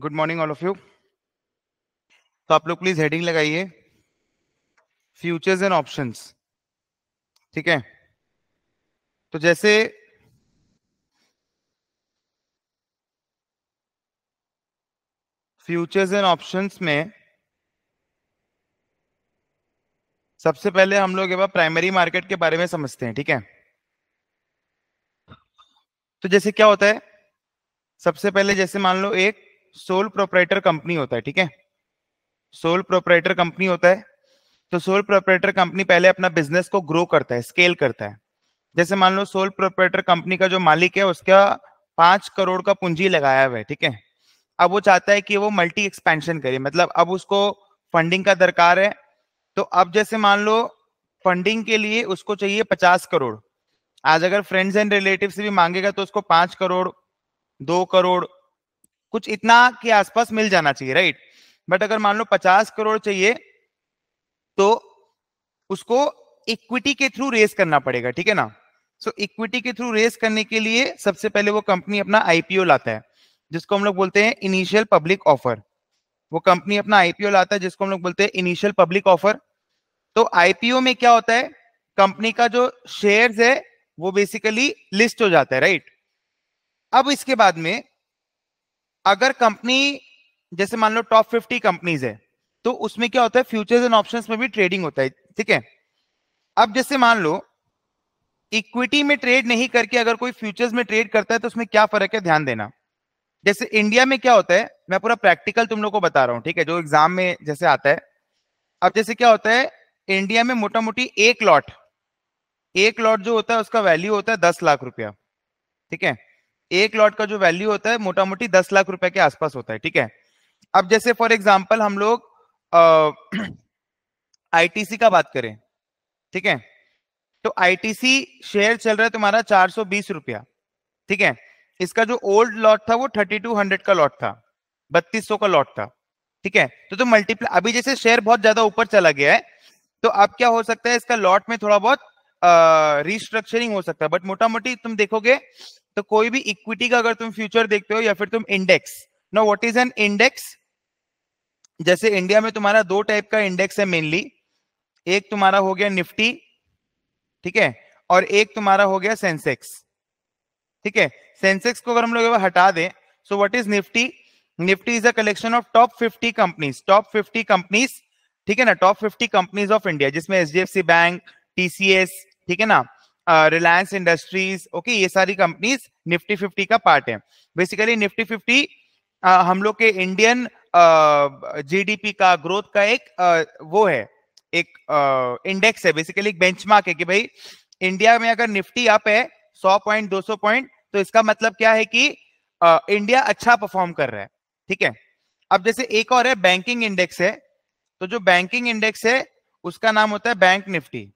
Good morning all of you तो आप लोग प्लीज हेडिंग लगाइए फ्यूचर्स एंड ऑप्शंस ठीक है तो जैसे फ्यूचर्स एंड ऑप्शंस में सबसे पहले हम लोग प्राइमरी मार्केट के बारे में समझते हैं ठीक है तो जैसे क्या होता है सबसे पहले जैसे मान लो एक सोल प्रोपरेटर कंपनी होता है ठीक है सोल प्रोपरेटर कंपनी होता है तो सोल प्रोपरेटर कंपनी पहले अपना बिजनेस को ग्रो करता है स्केल करता है जैसे मान लो सोल प्रोपरेटर कंपनी का जो मालिक है उसका पांच करोड़ का पूंजी लगाया हुआ है ठीक है अब वो चाहता है कि वो मल्टी एक्सपेंशन करे मतलब अब उसको फंडिंग का दरकार है तो अब जैसे मान लो फंडिंग के लिए उसको चाहिए पचास करोड़ आज अगर फ्रेंड्स एंड रिलेटिव से भी मांगेगा तो उसको पांच करोड़ दो करोड़ कुछ इतना के आसपास मिल जाना चाहिए राइट बट अगर मान लो पचास करोड़ चाहिए तो उसको इक्विटी के थ्रू रेस करना पड़ेगा ठीक है ना सो so, इक्विटी के थ्रू रेस करने के लिए सबसे पहले वो कंपनी अपना आईपीओ लाता है जिसको हम लोग बोलते हैं इनिशियल पब्लिक ऑफर वो कंपनी अपना आईपीओ लाता है जिसको हम लोग बोलते हैं इनिशियल पब्लिक ऑफर तो आईपीओ में क्या होता है कंपनी का जो शेयर्स है वो बेसिकली लिस्ट हो जाता है राइट अब इसके बाद में अगर कंपनी जैसे मान लो टॉप फिफ्टी कंपनीज है तो उसमें क्या होता है फ्यूचर्स एंड ऑप्शंस में भी ट्रेडिंग होता है ठीक है अब जैसे मान लो इक्विटी में ट्रेड नहीं करके अगर कोई फ्यूचर्स में ट्रेड करता है तो उसमें क्या फर्क है ध्यान देना जैसे इंडिया में क्या होता है मैं पूरा प्रैक्टिकल तुम लोग को बता रहा हूँ ठीक है जो एग्जाम में जैसे आता है अब जैसे क्या होता है इंडिया में मोटा मोटी एक लॉट एक लॉट जो होता है उसका वैल्यू होता है दस लाख रुपया ठीक है एक लॉट का जो वैल्यू होता है मोटा मोटी दस लाख रुपए के आसपास होता है ठीक है अब जैसे फॉर एग्जाम्पल हम लोग आईटीसी का बात करें ठीक है तो आईटीसी शेयर चल रहा है तुम्हारा चार सौ बीस रुपया ठीक है इसका जो ओल्ड लॉट था वो थर्टी टू हंड्रेड का लॉट था बत्तीस सौ का लॉट था ठीक है तो तुम तो मल्टीप्लाई अभी जैसे शेयर बहुत ज्यादा ऊपर चला गया है तो अब क्या हो सकता है इसका लॉट में थोड़ा बहुत रिस्ट्रक्चरिंग हो सकता है बट मोटा मोटी तुम देखोगे तो कोई भी इक्विटी का अगर तुम फ्यूचर देखते हो या फिर तुम इंडेक्स ना व्हाट इज एन इंडेक्स जैसे इंडिया में तुम्हारा दो टाइप का इंडेक्स है मेनली एक तुम्हारा हो गया निफ्टी ठीक है और एक तुम्हारा हो गया सेंसेक्स ठीक है सेंसेक्स को अगर हम लोग हटा दें so what is Nifty Nifty is a collection of top fifty companies top fifty companies ठीक है ना top fifty companies of India जिसमें एच बैंक टीसीएस ठीक है ना रिलायंस इंडस्ट्रीज ओके ये सारी कंपनीज निफ्टी फिफ्टी का पार्ट है बेसिकली निफ्टी फिफ्टी हम लोग के इंडियन जीडीपी का ग्रोथ का एक आ, वो है एक इंडेक्स है बेसिकली एक बेंचमार्क है कि भाई इंडिया में अगर निफ्टी अप है 100 पॉइंट 200 पॉइंट तो इसका मतलब क्या है कि आ, इंडिया अच्छा परफॉर्म कर रहा है ठीक है अब जैसे एक और है बैंकिंग इंडेक्स है तो जो बैंकिंग इंडेक्स है उसका नाम होता है बैंक निफ्टी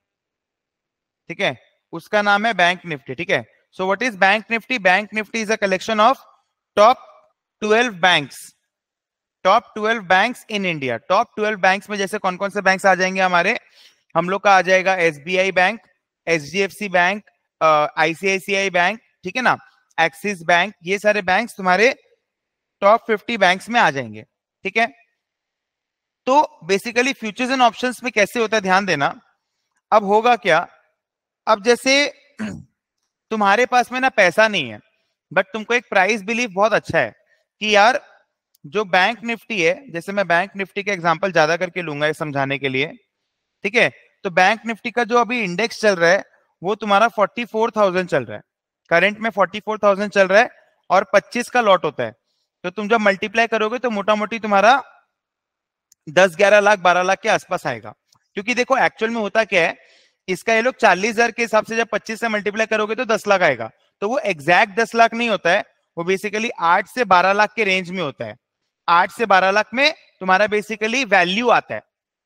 ठीक है उसका नाम है बैंक निफ्टी ठीक है so what is bank Nifty bank Nifty is a collection of top twelve banks top twelve banks in India top twelve banks में जैसे कौन कौन से बैंक्स आ जाएंगे हमारे हम लोग का आ जाएगा yes bank H bank ICICI bank ठीक है ना एक्सिस बैंक ये सारे बैंक तुम्हारे टॉप फिफ्टी बैंक में आ जाएंगे ठीक है तो बेसिकली फ्यूचर्स एंड ऑप्शंस में कैसे होता है ध्यान देना अब होगा क्या अब जैसे तुम्हारे पास में ना पैसा नहीं है बट तुमको एक प्राइस बिलीव बहुत अच्छा है कि यार जो बैंक निफ्टी है जैसे मैं बैंक निफ्टी का एग्जाम्पल ज्यादा करके लूंगा समझाने के लिए ठीक है तो बैंक निफ्टी का जो अभी इंडेक्स चल रहा है वो तुम्हारा 44,000 चल रहा है करंट में 44,000 चल रहा है और 25 का लॉट होता है तो तुम जब मल्टीप्लाई करोगे तो मोटा मोटी तुम्हारा 10 11 लाख 12 लाख के आसपास आएगा क्योंकि देखो एक्चुअल में होता क्या है इसका ये लोग चालीस हजार के हिसाब से जब पच्चीस से मल्टीप्लाई करोगे तो दस लाख आएगा तो वो एग्जैक्ट दस लाख नहीं होता है वो बेसिकली आठ से बारह लाख के रेंज में होता है आठ से बारह लाख में तुम्हारा बेसिकली वैल्यू आता है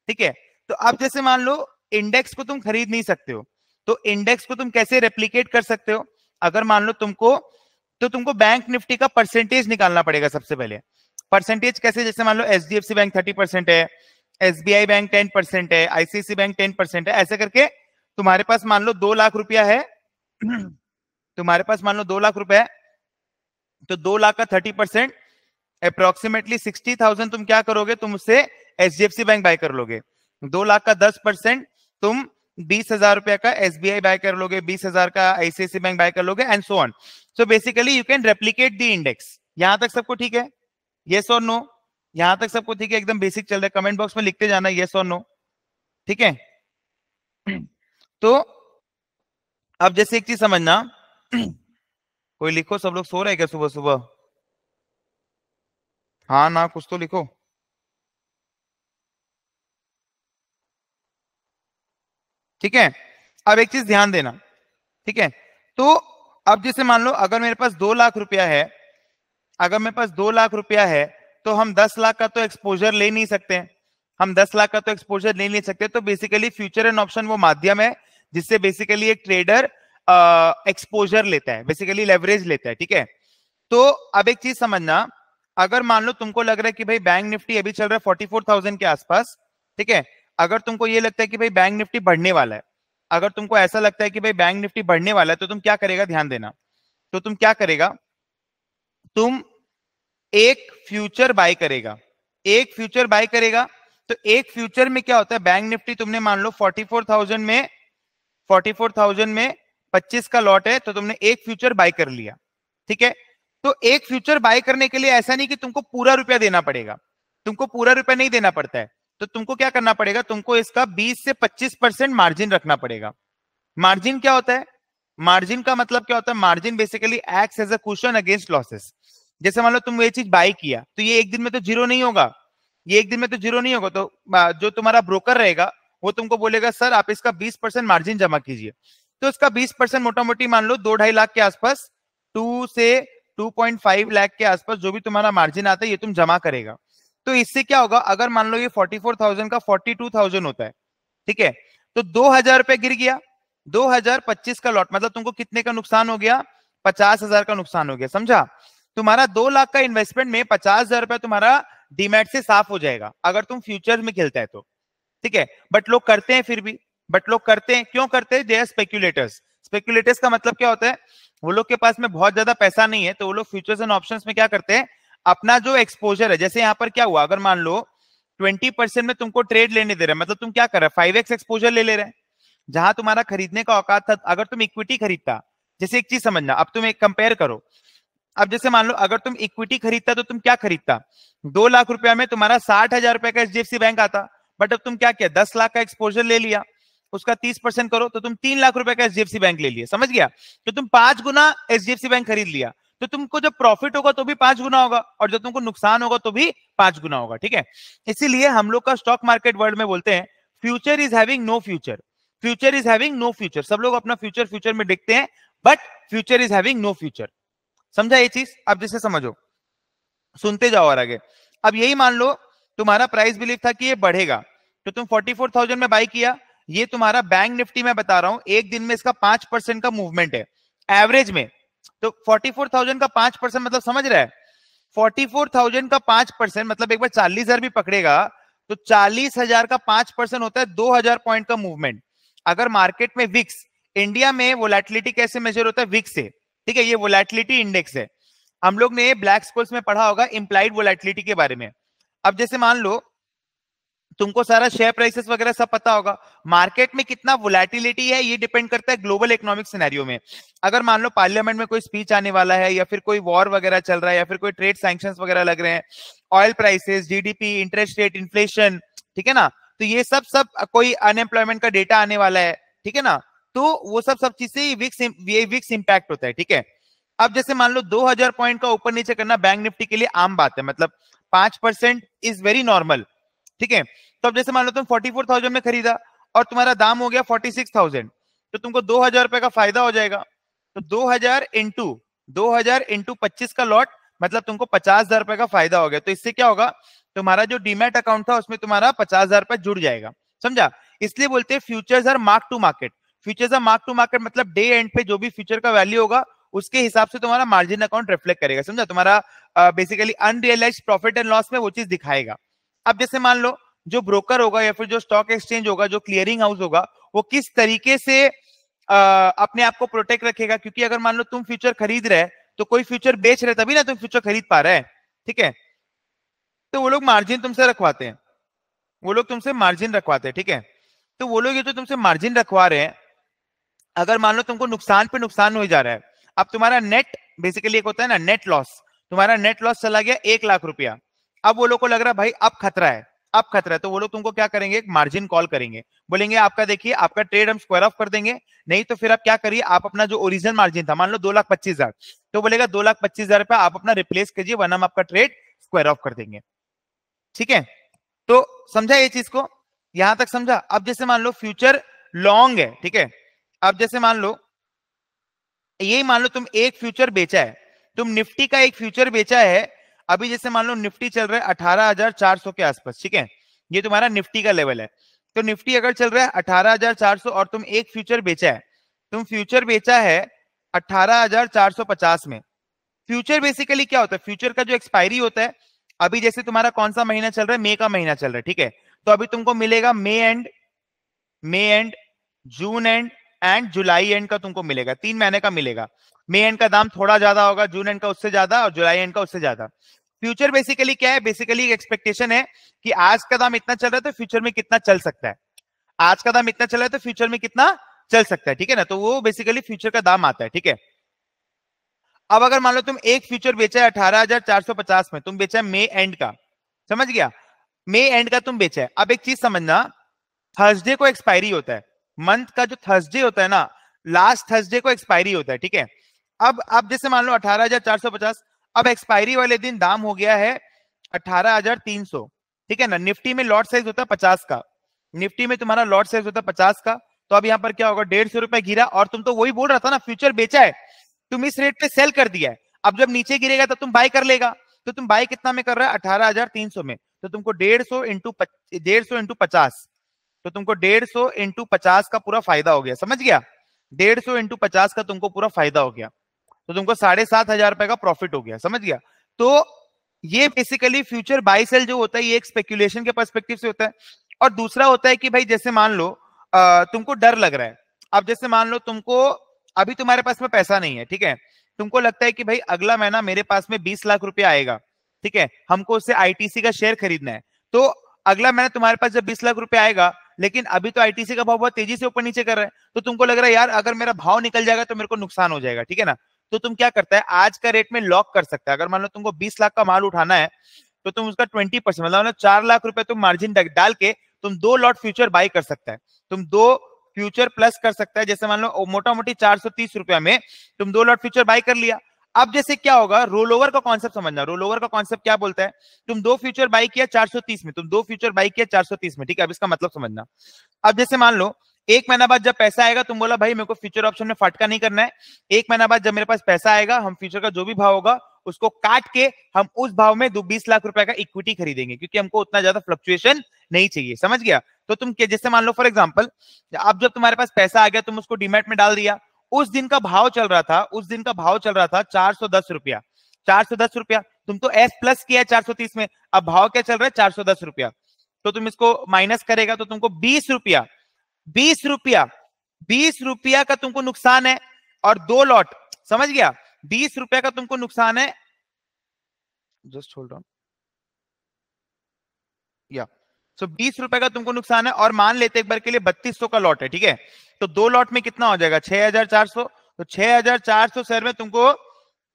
ठीक है तो अब जैसे मान लो इंडेक्स को तुम खरीद नहीं सकते हो तो इंडेक्स को तुम कैसे रेप्लीकेट कर सकते हो अगर मान लो तुमको तो तुमको बैंक निफ्टी का परसेंटेज निकालना पड़ेगा सबसे पहले परसेंटेज कैसे जैसे मान लो एच बैंक थर्टी परसेंट है एस बैंक टेन परसेंट है आईसीआईसी बैंक टेन परसेंट है ऐसे करके तुम्हारे पास मान लो दो लाख रुपया है तुम्हारे पास मान लो दो लाख रुपया है तो दो लाख का thirty percent approximately sixty thousand तुम क्या करोगे तुम उससे एच बैंक बाय कर लोगे दो लाख का दस परसेंट तुम बीस हजार रुपया का एस बी आई बाय कर लोगे बीस हजार का आईसीआईसी बैंक बाय कर लोगे and so on so basically you can replicate the index यहां तक सबको ठीक है येस और नो यहां तक सबको ठीक है एकदम बेसिक चल रहा है कमेंट बॉक्स में लिखते जाना येस और नो ठीक है तो अब जैसे एक चीज समझना कोई लिखो सब लोग सो रहे क्या सुबह सुबह हाँ ना कुछ तो लिखो ठीक है अब एक चीज ध्यान देना ठीक है तो अब जैसे मान लो अगर मेरे पास दो लाख रुपया है अगर मेरे पास दो लाख रुपया है तो हम दस लाख का तो एक्सपोजर ले नहीं सकते हम दस लाख का तो एक्सपोजर ले नहीं सकते तो बेसिकली फ्यूचर एंड ऑप्शन वो माध्यम है जिससे बेसिकली एक ट्रेडर एक्सपोजर uh, लेता है बेसिकली लेवरेज लेता है ठीक है तो अब एक चीज समझना अगर मान लो तुमको लग रहा है कि भाई बैंक निफ्टी अभी चल रहा है फोर्टी फोर थाउजेंड के आसपास ठीक है अगर तुमको ये लगता है कि भाई बैंक निफ्टी बढ़ने वाला है अगर तुमको ऐसा लगता है कि भाई बैंक निफ्टी बढ़ने वाला है तो तुम क्या करेगा ध्यान देना तो तुम क्या करेगा तुम एक फ्यूचर बाय करेगा एक फ्यूचर बाय करेगा तो एक फ्यूचर में क्या होता है बैंक निफ्टी तुमने मान लो फोर्टी फोर थाउजेंड में फोर्टी फोर थाउजेंड में पच्चीस का लॉट है तो तुमने एक फ्यूचर बाय कर लिया ठीक है तो एक फ्यूचर बाय करने के लिए ऐसा नहीं कि तुमको पूरा रुपया देना पड़ेगा तुमको पूरा रुपया नहीं देना पड़ता है तो तुमको क्या करना पड़ेगा तुमको इसका 20 से 25 परसेंट मार्जिन रखना पड़ेगा मार्जिन क्या होता है मार्जिन का मतलब क्या होता है margin basically acts as a cushion against losses जैसे मान लो तुम ये चीज बाय किया तो ये एक दिन में तो जीरो नहीं होगा ये एक दिन में तो जीरो नहीं होगा तो जो तुम्हारा ब्रोकर रहेगा वो तुमको बोलेगा सर आप इसका बीस परसेंट मार्जिन जमा कीजिए तो इसका बीस परसेंट मोटा मोटी मान लो दो ढाई लाख के आसपास टू से टू पॉइंट फाइव लाख के आसपास जो भी तुम्हारा मार्जिन आता है ये तुम जमा करेगा तो इससे क्या होगा अगर मान लो ये 44,000 का थाउजेंड होता है ठीक है तो दो हजार रुपए गिर गया पच्चीस का लॉट मतलब तुमको कितने का नुकसान हो गया पचास हजार का नुकसान हो गया समझा तुम्हारा दो लाख का इन्वेस्टमेंट में पचास हजार रुपया तुम्हारा डीमेट से साफ हो जाएगा अगर तुम फ्यूचर में खेलता है तो ठीक है बट लोग करते हैं फिर भी बट लोग करते हैं क्यों करते हैं दे आर स्पेक्यूलेटर्स स्पेक्यूलेटर्स का मतलब क्या होता है वो लोग के पास में बहुत ज्यादा पैसा नहीं है तो वो लोग फ्यूचर्स एंड ऑप्शंस में क्या करते हैं अपना जो एक्सपोजर है जैसे यहाँ पर क्या हुआ अगर मान लो 20 परसेंट में तुमको ट्रेड लेने दे रहे हैं मतलब तुम क्या कर रहे हो फाइव एक्स एक्सपोजर ले ले रहे हैं जहां तुम्हारा खरीदने का औकात था अगर तुम इक्विटी खरीदता जैसे एक चीज समझना अब तुम एक कंपेयर करो अब जैसे मान लो अगर तुम इक्विटी खरीदता तो तुम क्या खरीदता दो लाख रुपया में तुम्हारा साठ हजार रुपए का एच बैंक आता बट अब तुम क्या किया दस लाख का एक्सपोजर ले लिया उसका तीस परसेंट करो तो तुम तीन लाख रुपए का एचडीएफसी बैंक ले लिया समझ गया तो तुम पांच गुना एचडीएफसी बैंक खरीद लिया तो तुमको जब प्रॉफिट होगा तो भी पांच गुना होगा और जब तुमको नुकसान होगा तो भी पांच गुना होगा ठीक है इसीलिए हम लोग का स्टॉक मार्केट वर्ल्ड में बोलते हैं future is having no future future is having no future सब लोग अपना फ्यूचर फ्यूचर में देखते हैं but future is having no future समझा ये चीज आप जिसे समझो सुनते जाओ और आगे अब यही मान लो तुम्हारा प्राइस बिलीव था कि ये बढ़ेगा तो तुम 44,000 में बाई किया ये तुम्हारा बैंक निफ्टी में बता रहा हूं एक दिन में इसका पांच परसेंट का मूवमेंट है एवरेज में तो 44,000 का पांच परसेंट मतलब समझ रहा है 44,000 का पांच परसेंट मतलब एक बार चालीस हजार भी पकड़ेगा तो चालीस हजार का पांच परसेंट होता है दो हजार पॉइंट का मूवमेंट अगर मार्केट में विक्स इंडिया में वोलेटिलिटी कैसे मेजर होता है विक्स से ठीक है ये वोलेटिलिटी इंडेक्स है हम लोग ने ब्लैक स्कोल्स में पढ़ा होगा इंप्लाइड वोलेटिलिटी के बारे में अब जैसे मान लो तुमको सारा शेयर प्राइसेस वगैरह सब पता होगा मार्केट में कितना वोलेटिलिटी है ये डिपेंड करता है ग्लोबल इकोनॉमिक सिनेरियो में अगर मान लो पार्लियामेंट में कोई स्पीच आने वाला है या फिर कोई वॉर वगैरह चल रहा है या फिर कोई ट्रेड सैंक्शन वगैरह लग रहे हैं oil prices GDP interest rate inflation ठीक है ना तो ये सब सब कोई अनएम्प्लॉयमेंट का डेटा आने वाला है ठीक है ना तो वो सब सब चीज से विक्स विक्स इम्पैक्ट होता है ठीक है अब जैसे मान लो 2000 पॉइंट का ऊपर नीचे करना बैंक निफ्टी के लिए आम बात है मतलब पांच परसेंट इज वेरी नॉर्मल ठीक है तो अब जैसे मान लो तुम फोर्टी फोर थाउजेंड में खरीदा और तुम्हारा दाम हो गया फोर्टी सिक्स थाउजेंड तो तुमको दो हजार रुपए का फायदा हो जाएगा तो दो हजार इंटू दो हजार इंटू पच्चीस का लॉट मतलब तुमको पचास हजार रुपए का फायदा हो गया तो इससे क्या होगा तुम्हारा जो डीमेट अकाउंट था उसमें तुम्हारा पचास हजार रुपए जुड़ जाएगा समझा इसलिए बोलते हैं futures are mark to market futures are mark to market मतलब डे एंड पे जो भी फ्यूचर का वैल्यू होगा उसके हिसाब से तुम्हारा मार्जिन अकाउंट रिफ्लेक्ट करेगा समझा तुम्हारा basically unrealised profit and loss में वो चीज दिखाएगा अब जैसे मान लो जो ब्रोकर होगा या फिर जो स्टॉक एक्सचेंज होगा जो क्लियरिंग हाउस होगा वो किस तरीके से आ, अपने आप को प्रोटेक्ट रखेगा क्योंकि अगर मान लो तुम फ्यूचर खरीद रहे तो कोई फ्यूचर बेच रहे तभी ना तुम फ्यूचर खरीद पा रहे हैं ठीक है तो वो लोग मार्जिन तुमसे रखवाते हैं वो लोग तुमसे मार्जिन रखवाते हैं ठीक है तो वो लोग ये जो तुमसे मार्जिन रखवा रहे हैं अगर मान लो तुमको नुकसान पे नुकसान हो जा रहा है अब तुम्हारा नेट बेसिकली एक होता है ना नेट लॉस तुम्हारा नेट लॉस चला गया एक लाख रुपया अब वो लोग को लग रहा है भाई अब खतरा है अब खतरा है तो वो लोग तुमको क्या करेंगे एक मार्जिन कॉल करेंगे बोलेंगे आपका देखिए आपका ट्रेड हम स्क्वायर ऑफ कर देंगे नहीं तो फिर आप क्या करिए आप अपना जो ओरिजिनल मार्जिन था मान लो दो लाख पच्चीस हजार तो बोलेगा दो लाख पच्चीस हजार रुपया आप अपना रिप्लेस कीजिए वन हम आपका ट्रेड स्क्वायर ऑफ कर देंगे ठीक है तो समझा ये चीज को यहां तक समझा अब जैसे मान लो फ्यूचर लॉन्ग है ठीक है अब जैसे मान लो यही मान लो तुम एक फ्यूचर बेचा है तुम निफ्टी का एक फ्यूचर बेचा है अभी जैसे मान लो निफ्टी चल रहा है अठारह के आसपास ठीक है ये तुम्हारा निफ्टी का लेवल है तो निफ्टी अगर चल रहा है 18,400 और तुम एक फ्यूचर बेचा है तुम फ्यूचर बेचा है 18,450 में फ्यूचर बेसिकली क्या होता है फ्यूचर का जो एक्सपायरी होता है अभी जैसे तुम्हारा कौन सा महीना चल रहा है मे का महीना चल रहा है ठीक है तो अभी तुमको मिलेगा May end May end June end end July end का तुमको मिलेगा तीन महीने का मिलेगा मे एंड का दाम थोड़ा ज्यादा होगा जून एंड का उससे ज्यादा और जुलाई एंड का उससे ज्यादा फ्यूचर बेसिकली क्या है बेसिकली एक एक्सपेक्टेशन है कि आज का दाम इतना चल रहा है तो फ्यूचर में कितना चल सकता है आज का दाम इतना चल रहा है तो फ्यूचर में कितना चल सकता है ठीक है ना तो वो बेसिकली फ्यूचर का दाम आता है ठीक है अब अगर मान लो तुम एक फ्यूचर बेचा है अठारह में तुम बेचा है मे एंड का समझ गया मे एंड का तुम बेचा है अब एक चीज समझना थर्सडे को एक्सपायरी होता है मंथ का जो थर्सडे होता है ना लास्ट थर्सडे को एक्सपायरी होता है ठीक है अब अब जैसे मान लो 18450 अब एक्सपायरी वाले दिन दाम हो गया है अठारह हजार तीन सौ ठीक है ना निफ्टी में लॉट साइज होता है पचास का निफ्टी में तुम्हारा लॉट साइज होता है पचास का तो अब यहाँ पर क्या होगा डेढ़ सौ रुपए गिरा और तुम तो वही बोल रहा था ना फ्यूचर बेचा है तुम इस रेट पे सेल कर दिया है अब जब नीचे गिरेगा तो तुम बाय कर लेगा तो तुम बाय कितना में कर रहा है अठारह हजार तीन सौ में तो तुमको डेढ़ सौ इंटू डेढ़ सौ इंटू पचास तो तुमको डेढ़ सौ इंटू पचास का पूरा फायदा हो गया समझ गया डेढ़ सौ इंटू पचास का तुमको पूरा फायदा हो गया तो तुमको साढ़े सात हजार रुपए का प्रॉफिट हो गया समझ गया तो ये बेसिकली फ्यूचर बाई सेल जो होता है ये एक स्पेक्यूलेशन के परस्पेक्टिव से होता है और दूसरा होता है कि भाई जैसे मान लो तुमको डर लग रहा है अब जैसे मान लो तुमको अभी तुम्हारे पास में पैसा नहीं है ठीक है तुमको लगता है कि भाई अगला महीना मेरे पास में बीस लाख रुपया आएगा ठीक है हमको उससे आईटीसी का शेयर खरीदना है तो अगला महीना तुम्हारे पास जब बीस लाख रुपया आएगा लेकिन अभी तो आईटीसी का भाव बहुत तेजी से ऊपर नीचे कर रहा है तो तुमको लग रहा है यार अगर मेरा भाव निकल जाएगा तो मेरे को नुकसान हो जाएगा ठीक है ना तो तुम क्या करता है आज का रेट में लॉक कर सकता है अगर मान लो तुमको बीस लाख का माल उठाना है तो तुम उसका ट्वेंटी परसेंट मतलब चार लाख रुपए तुम मार्जिन डाल के तुम दो लॉट फ्यूचर बाई कर सकता है तुम दो फ्यूचर प्लस कर सकता है जैसे मान लो मोटा मोटी चार सौ तीस रुपया में तुम दो लॉट फ्यूचर बाई कर लिया अब जैसे क्या होगा रोल ओवर का कॉन्सेप्ट समझना रोल ओवर का कॉन्सेप्ट क्या बोलता है तुम दो फ्यूचर बाई किया चार में तुम दो फ्यूचर बाई किया चार में ठीक है अब इसका मतलब समझना अब जैसे मान लो एक महीना बाद जब पैसा आएगा तुम बोला भाई मेरे को फ्यूचर ऑप्शन में फटका नहीं करना है एक महीना बाद जब मेरे पास पैसा आएगा हम फ्यूचर का जो भी भाव होगा उसको काट के हम उस भाव में दो बीस लाख रुपए का इक्विटी खरीदेंगे क्योंकि हमको उतना ज्यादा फ्लक्चुएशन नहीं चाहिए समझ गया तो तुम जैसे मान लो फॉर एग्जाम्पल अब जब तुम्हारे पास पैसा आ गया तुम उसको डिमेट में डाल दिया उस दिन का भाव चल रहा था उस दिन का भाव चल रहा था चार सौ दस रुपया चार सौ दस रुपया तुम तो एस प्लस किया चार सौ तीस में अब भाव क्या चल रहा है चार सौ दस रुपया तो तुम इसको माइनस करेगा तो तुमको बीस रुपया बीस रुपया बीस रुपया का तुमको नुकसान है और दो लॉट समझ गया बीस रुपया का तुमको नुकसान है जस्ट होल्ड ऑन या सो बीस रुपए का तुमको नुकसान है और मान लेते एक बार के लिए बत्तीस सौ का लॉट है ठीक है तो दो लॉट में कितना हो जाएगा छह हजार चार सौ तो छह हजार चार सौ शेयर में तुमको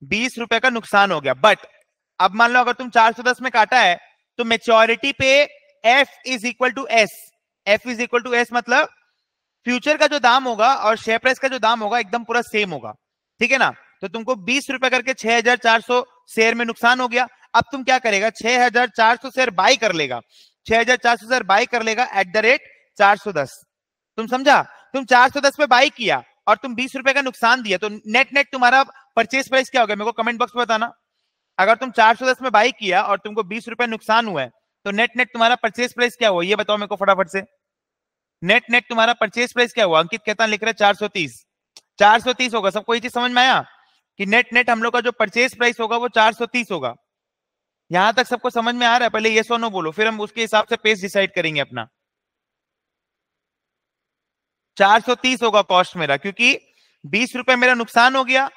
बीस रुपए का नुकसान हो गया बट अब मान लो अगर तुम चार सौ दस में काटा है तो मेच्योरिटी पे F is equal to S F is equal to S मतलब फ्यूचर का जो दाम होगा और शेयर प्राइस का जो दाम होगा एकदम पूरा सेम होगा ठीक है ना तो तुमको बीस रुपए करके छह हजार चार सौ शेयर में नुकसान हो गया अब तुम क्या करेगा छह हजार चार सौ शेयर बाई कर लेगा छह हजार चार सौ शेयर बाई कर लेगा एट द रेट चार सौ दस तुम समझा तुम चार सौ दस पे बाई किया और तुम बीस रुपए का नुकसान दिया तो नेट नेट तुम्हारा परचेस प्राइस क्या हो गया मेरे को कमेंट बॉक्स में बताना अगर तुम चार सौ दस में बाई किया और तुमको बीस रुपए नुकसान हुआ है तो नेट नेट तुम्हारा परचेज प्राइस क्या हुआ ये बताओ मेरे को फटाफट से नेट नेट तुम्हारा परचेज प्राइस क्या हुआ अंकित कहता लिख रहा चार सौ तीस चार सौ तीस होगा सबको ये चीज समझ में आया कि नेट नेट हम लोग का जो परचेज प्राइस होगा वो चार सौ तीस होगा यहां तक सबको समझ में आ रहा है पहले ये सो नो बोलो फिर हम उसके हिसाब से पेस डिसाइड करेंगे अपना चार सौ तीस होगा कॉस्ट मेरा क्योंकि बीस रुपए मेरा नुकसान हो गया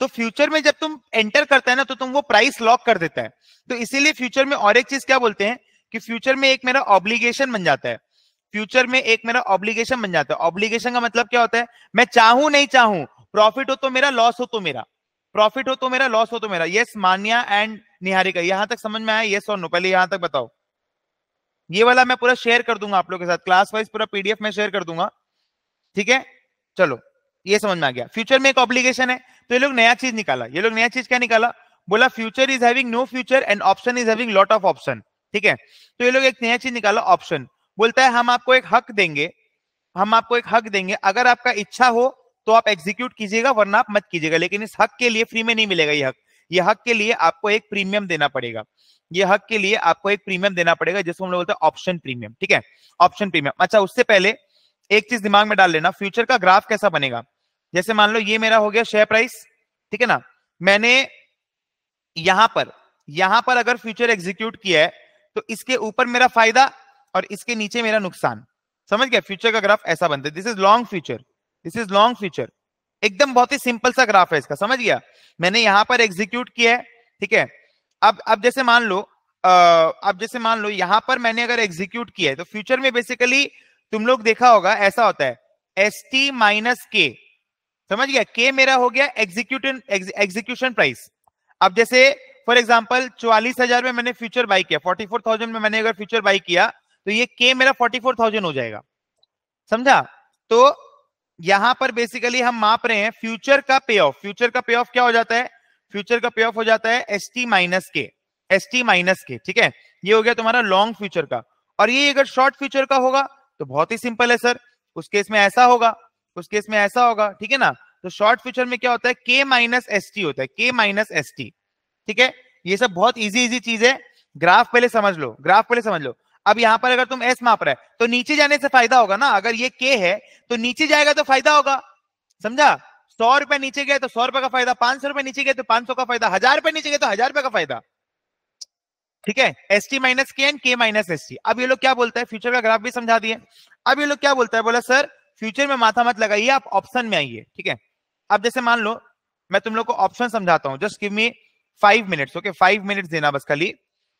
तो फ्यूचर में जब तुम एंटर करता है ना तो तुम वो प्राइस लॉक कर देता है तो इसीलिए फ्यूचर में और एक चीज क्या बोलते हैं कि फ्यूचर में एक मेरा ऑब्लिगेशन बन जाता है फ्यूचर में एक मेरा ऑब्लिगेशन बन जाता है ऑब्लिगेशन का मतलब क्या होता है मैं चाहू नहीं चाहू प्रॉफिट हो तो मेरा लॉस हो तो मेरा प्रॉफिट हो तो मेरा लॉस हो तो मेरा यस मानिया एंड निहारिका यहां तक समझ में आया यस और नो पहले यहां तक बताओ ये वाला मैं पूरा शेयर कर दूंगा आप लोग के साथ क्लास वाइज पूरा पीडीएफ में शेयर कर दूंगा ठीक है चलो ये समझ में आ गया फ्यूचर में एक ऑब्लिगेशन है तो ये लोग नया चीज निकाला ये लोग नया चीज क्या निकाला बोला future is having no future and option is having lot of option ठीक है तो ये लोग एक नया चीज निकाला ऑप्शन बोलता है हम आपको एक हक देंगे हम आपको एक हक देंगे अगर आपका इच्छा हो तो आप एग्जीक्यूट कीजिएगा वरना आप मत कीजिएगा लेकिन इस हक के लिए फ्री में नहीं मिलेगा ये हक ये हक के लिए आपको एक प्रीमियम देना पड़ेगा ये हक के लिए आपको एक प्रीमियम देना पड़ेगा जिसको हम लोग बोलते हैं ऑप्शन प्रीमियम ठीक है ऑप्शन प्रीमियम अच्छा उससे पहले एक चीज दिमाग में डाल लेना फ्यूचर का ग्राफ कैसा बनेगा जैसे मान लो ये मेरा हो गया शेयर प्राइस ठीक है ना मैंने यहां पर यहां पर अगर फ्यूचर एग्जीक्यूट किया है तो इसके ऊपर मेरा फायदा और इसके नीचे मेरा नुकसान समझ गया फ्यूचर का ग्राफ ऐसा बनता है this is long future this is long future एकदम बहुत ही सिंपल सा ग्राफ है इसका समझ गया मैंने यहां पर एग्जीक्यूट किया है ठीक है अब अब जैसे मान लो अब जैसे मान लो यहां पर मैंने अगर एग्जीक्यूट किया है तो फ्यूचर में बेसिकली तुम लोग देखा होगा ऐसा होता है एस टी माइनस के समझ गया के मेरा हो गया एग्जीक्यूटन एग्जीक्यूशन प्राइस अब जैसे फॉर एग्जाम्पल चौवालीस हजार में मैंने फ्यूचर बाई किया फोर्टी फोर थाउजेंड में मैंने अगर फ्यूचर बाई किया तो ये के मेरा फोर्टी फोर थाउजेंड हो जाएगा समझा तो यहां पर बेसिकली हम माप रहे हैं फ्यूचर का पे ऑफ फ्यूचर का पे ऑफ क्या हो जाता है फ्यूचर का पे ऑफ हो जाता है S T minus K S T minus K ठीक है ये हो गया तुम्हारा लॉन्ग फ्यूचर का और ये अगर शॉर्ट फ्यूचर का होगा तो बहुत ही सिंपल है सर उस केस में ऐसा होगा उस केस में ऐसा होगा ठीक है ना तो शॉर्ट फ्यूचर में क्या होता है के माइनस एस टी होता है के माइनस एस टी ठीक है ये सब बहुत इजी इजी चीज है ग्राफ पहले समझ लो ग्राफ पहले समझ लो अब यहां पर अगर तुम एस माप रहे तो नीचे जाने से फायदा होगा ना अगर ये के है तो नीचे जाएगा तो फायदा होगा समझा सौ रुपए नीचे गए तो सौ रुपए का फायदा पांच सौ रुपए नीचे गए तो पांच सौ का फायदा हजार रुपए नीचे गए तो हजार रुपए का फायदा ठीक है S T minus K and K minus S T अब ये लोग क्या बोलते हैं फ्यूचर का ग्राफ भी समझा दिए अब ये लोग क्या बोलता है बोला सर फ्यूचर में माथा मत लगाइए आप ऑप्शन में आइए ठीक है अब जैसे मान लो मैं तुम लोग को ऑप्शन समझाता हूँ just give me five minutes okay five minutes देना बस खाली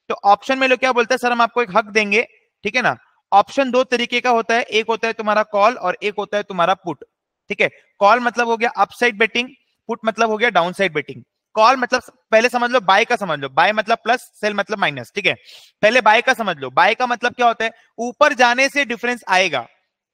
तो ऑप्शन में लोग क्या बोलते हैं सर हम आपको एक हक देंगे ठीक है ना ऑप्शन दो तरीके का होता है एक होता है तुम्हारा कॉल और एक होता है तुम्हारा पुट ठीक है कॉल मतलब हो गया अपसाइड बेटिंग पुट मतलब हो गया डाउन साइड बेटिंग कॉल मतलब पहले समझ लो बाय का समझ लो बाय मतलब प्लस सेल मतलब माइनस ठीक है पहले बाय का समझ लो बाय का मतलब क्या होता है ऊपर जाने से डिफरेंस आएगा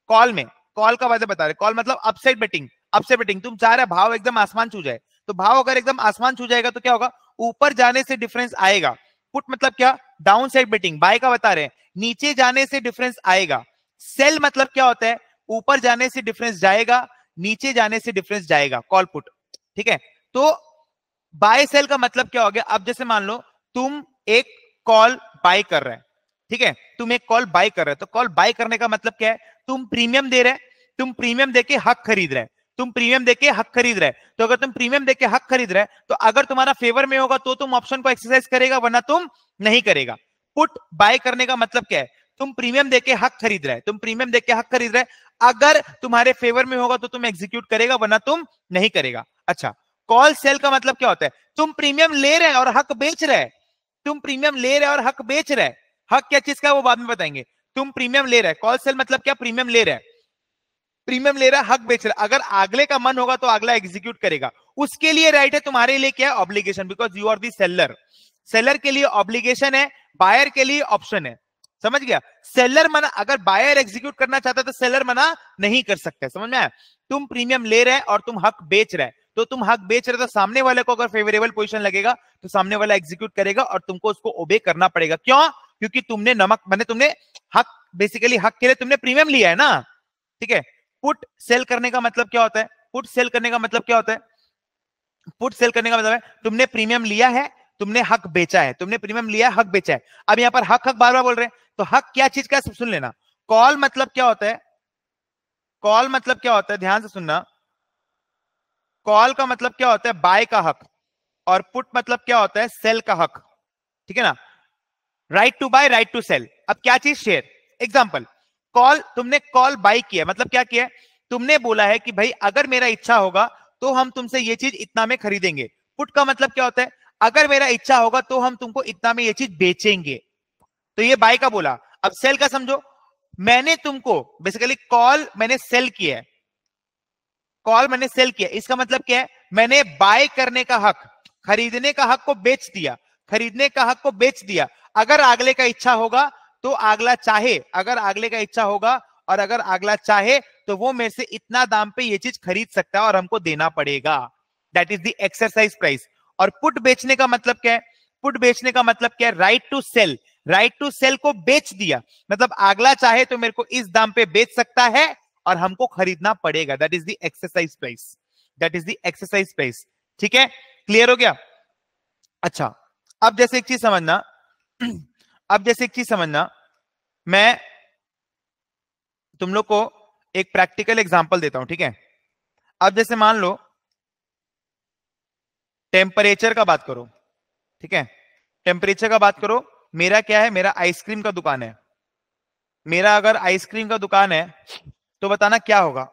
कॉल में कॉल का वजह बता रहे कॉल मतलब अपसाइड बेटिंग अपसाइड बेटिंग तुम चाह रहे भाव एकदम आसमान छू जाए तो भाव अगर एकदम आसमान छू जाएगा तो क्या होगा ऊपर जाने से डिफरेंस आएगा पुट मतलब क्या डाउन साइड बेटिंग बाय का बता रहे हैं नीचे जाने से डिफरेंस आएगा सेल मतलब क्या होता है ऊपर जाने से डिफरेंस जाएगा नीचे जाने से डिफरेंस जाएगा कॉल पुट ठीक है तो बाय सेल का मतलब क्या हो गया अब जैसे मान लो तुम एक कॉल बाय कर रहे हैं ठीक है तुम एक कॉल बाय कर रहे हो तो कॉल बाय करने का मतलब क्या है तुम प्रीमियम दे रहे तुम प्रीमियम देके हक खरीद रहे हैं तुम प्रीमियम देके हक खरीद रहे तो अगर तुम प्रीमियम देके हक खरीद रहे तो अगर तुम्हारा फेवर में होगा तो तुम ऑप्शन को एक्सरसाइज करेगा वरना तुम नहीं करेगा पुट बाय करने का मतलब क्या है तुम प्रीमियम देके हक खरीद रहे तुम प्रीमियम देके हक खरीद रहे अगर तुम्हारे फेवर में होगा तो तुम एग्जीक्यूट करेगा वरना तुम नहीं करेगा अच्छा कॉल सेल का मतलब क्या होता है तुम प्रीमियम ले रहे और हक बेच रहे तुम प्रीमियम ले रहे और हक बेच रहे हक क्या चीज का वो बाद में बताएंगे तुम प्रीमियम ले रहे कॉल सेल मतलब क्या प्रीमियम ले रहे हैं प्रीमियम ले रहा है हक बेच रहा है अगर अगले का मन होगा तो अगला एग्जीक्यूट करेगा उसके लिए राइट है तुम्हारे लिए क्या है obligation because you are the seller seller के लिए ऑब्लिगेशन है बायर के लिए ऑप्शन है समझ गया सेलर मना अगर बायर एग्जीक्यूट करना चाहता तो सेलर मना नहीं कर सकते समझ में आया तुम प्रीमियम ले रहे और तुम हक बेच रहे तो तुम हक बेच रहे तो सामने वाले को अगर फेवरेबल पोजिशन लगेगा तो सामने वाला एग्जीक्यूट करेगा और तुमको उसको ओबे करना पड़ेगा क्यों क्योंकि तुमने नमक मैंने तुमने हक बेसिकली हक के लिए तुमने प्रीमियम लिया है ना ठीक है पुट सेल करने का मतलब क्या होता है पुट सेल करने का मतलब क्या होता है पुट सेल करने का मतलब है तुमने प्रीमियम लिया है तुमने हक बेचा है तुमने प्रीमियम लिया हक बेचा है अब यहां पर हक हक बार बार बोल रहे हैं तो हक क्या चीज का सुन लेना कॉल मतलब क्या होता है कॉल मतलब क्या होता है ध्यान से सुनना कॉल का मतलब क्या होता है बाय का हक और पुट मतलब क्या होता है सेल का हक ठीक है ना right to buy right to sell अब क्या चीज शेयर एग्जाम्पल कॉल तुमने कॉल बाई किया मतलब क्या किया तुमने बोला है कि भाई अगर मेरा इच्छा होगा तो हम तुमसे ये चीज इतना में खरीदेंगे पुट का मतलब क्या होता है अगर मेरा इच्छा होगा तो हम तुमको इतना में ये चीज बेचेंगे तो ये बाय का बोला अब सेल का समझो मैंने तुमको बेसिकली कॉल मैंने सेल किया है कॉल मैंने सेल किया इसका मतलब क्या है मैंने बाय करने का हक खरीदने का हक को बेच दिया खरीदने का हक को बेच दिया अगर अगले का इच्छा होगा तो अगला चाहे अगर अगले का इच्छा होगा और अगर अगला चाहे तो वो मेरे से इतना दाम पे ये चीज खरीद सकता है और हमको देना पड़ेगा that is the exercise price और पुट बेचने का मतलब क्या है पुट बेचने का मतलब क्या है right to sell right to sell को बेच दिया मतलब अगला चाहे तो मेरे को इस दाम पे बेच सकता है और हमको खरीदना पड़ेगा that is the exercise price that is the exercise price ठीक है क्लियर हो गया अच्छा अब जैसे एक चीज समझना अब जैसे एक चीज समझना मैं तुम लोग को एक प्रैक्टिकल एग्जांपल देता हूं ठीक है अब जैसे मान लो टेम्परेचर का बात करो ठीक है टेम्परेचर का बात करो मेरा क्या है मेरा आइसक्रीम का दुकान है मेरा अगर आइसक्रीम का दुकान है तो बताना क्या होगा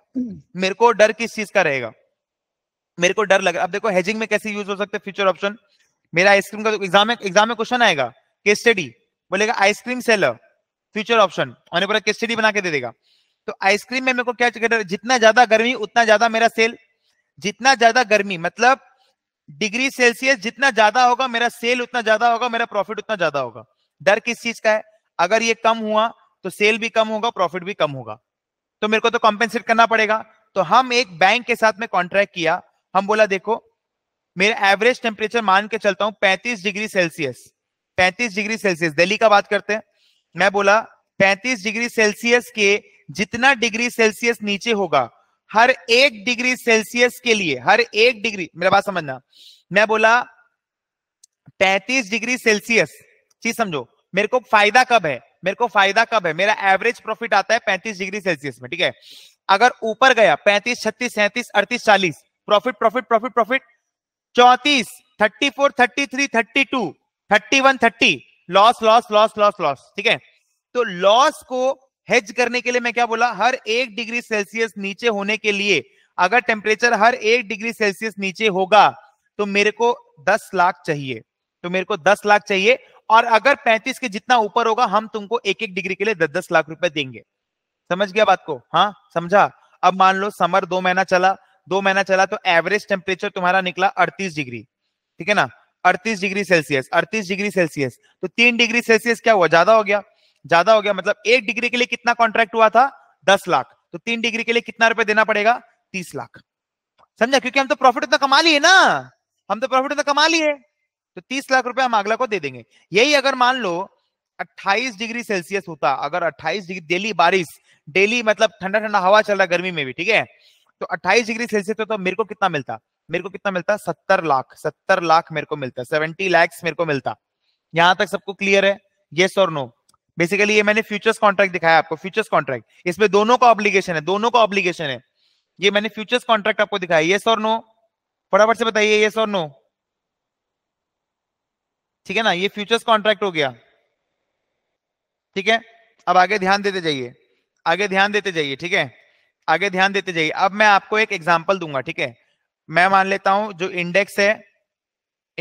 मेरे को डर किस चीज का रहेगा मेरे को डर लग अब देखो हेजिंग में कैसे यूज हो सकते फ्यूचर ऑप्शन मेरा आइसक्रीम का एग्जाम में एग्जाम में क्वेश्चन आएगा केस स्टडी बोलेगा आइसक्रीम सेलर फ्यूचर ऑप्शन मैंने बोला केस स्टडी बना के दे देगा तो आइसक्रीम में मेरे को क्या चाहिए जितना ज्यादा गर्मी उतना ज्यादा मेरा सेल जितना ज्यादा गर्मी मतलब डिग्री सेल्सियस जितना ज्यादा होगा मेरा सेल उतना ज्यादा होगा मेरा प्रॉफिट उतना ज्यादा होगा डर किस चीज का है अगर ये कम हुआ तो सेल भी कम होगा प्रॉफिट भी कम होगा तो मेरे को तो कॉम्पेंसेट करना पड़ेगा तो हम एक बैंक के साथ में कॉन्ट्रैक्ट किया हम बोला देखो मेरा एवरेज टेम्परेचर मान के चलता हूं 35 degree Celsius 35 degree Celsius Delhi का बात करते हैं मैं बोला 35 डिग्री सेल्सियस के जितना डिग्री सेल्सियस नीचे होगा हर एक डिग्री सेल्सियस के लिए हर एक डिग्री मेरा बात समझना मैं बोला 35 डिग्री सेल्सियस चीज समझो मेरे को फायदा कब है मेरे को फायदा कब है मेरा एवरेज प्रॉफिट आता है 35 डिग्री सेल्सियस में ठीक है अगर ऊपर गया 35, 36, 37, 38, 40 प्रॉफिट प्रॉफिट प्रॉफिट प्रॉफिट चौतीस thirty four thirty three thirty two thirty one thirty loss loss loss loss loss ठीक है तो लॉस को हेज करने के लिए मैं क्या बोला हर एक डिग्री सेल्सियस नीचे होने के लिए अगर टेम्परेचर हर एक डिग्री सेल्सियस नीचे होगा तो मेरे को दस लाख चाहिए तो मेरे को दस लाख चाहिए और अगर पैंतीस के जितना ऊपर होगा हम तुमको एक एक डिग्री के लिए दस दस लाख रुपए देंगे समझ गया बात को हाँ समझा अब मान लो समर दो महीना चला दो महीना चला तो एवरेज टेम्परेचर तुम्हारा निकला अड़तीस डिग्री ठीक है ना अड़तीस डिग्री सेल्सियस अड़तीस डिग्री सेल्सियस तो तीन डिग्री सेल्सियस क्या हुआ ज्यादा हो गया ज्यादा हो गया मतलब एक डिग्री के लिए कितना कॉन्ट्रैक्ट हुआ था दस लाख तो तीन डिग्री के लिए कितना रुपए देना पड़ेगा तीस लाख समझा क्योंकि हम तो प्रॉफिट उतना कमा लिए ना हम तो प्रॉफिट उतना कमा लिए तो तीस लाख रुपए हम अगला को दे देंगे यही अगर मान लो 28 डिग्री सेल्सियस होता अगर 28 डिग्री डेली बारिश डेली मतलब ठंडा ठंडा हवा चल रहा गर्मी में भी ठीक है तो 28 डिग्री सेल्सियस तो मेरे को कितना मिलता मेरे को कितना मिलता सत्तर लाख सत्तर लाख मेरे को मिलता सेवेंटी लैक्स मेरे को मिलता यहां तक सबको क्लियर है येस और नो बेसिकली ये मैंने फ्यूचर्स कॉन्ट्रैक्ट दिखाया आपको फ्यूचर्स कॉन्ट्रैक्ट इसमें दोनों का ऑब्लिगेशन है दोनों का ऑब्लिगेशन है ये मैंने फ्यूचर्स कॉन्ट्रैक्ट आपको दिखाया येस और नो फटाफट से बताइए येस और नो ठीक है ना ये फ्यूचर्स कॉन्ट्रैक्ट हो गया ठीक है अब आगे ध्यान देते जाइए आगे ध्यान देते जाइए ठीक है आगे ध्यान देते जाइए अब मैं आपको एक एग्जाम्पल दूंगा ठीक है मैं मान लेता हूं जो इंडेक्स है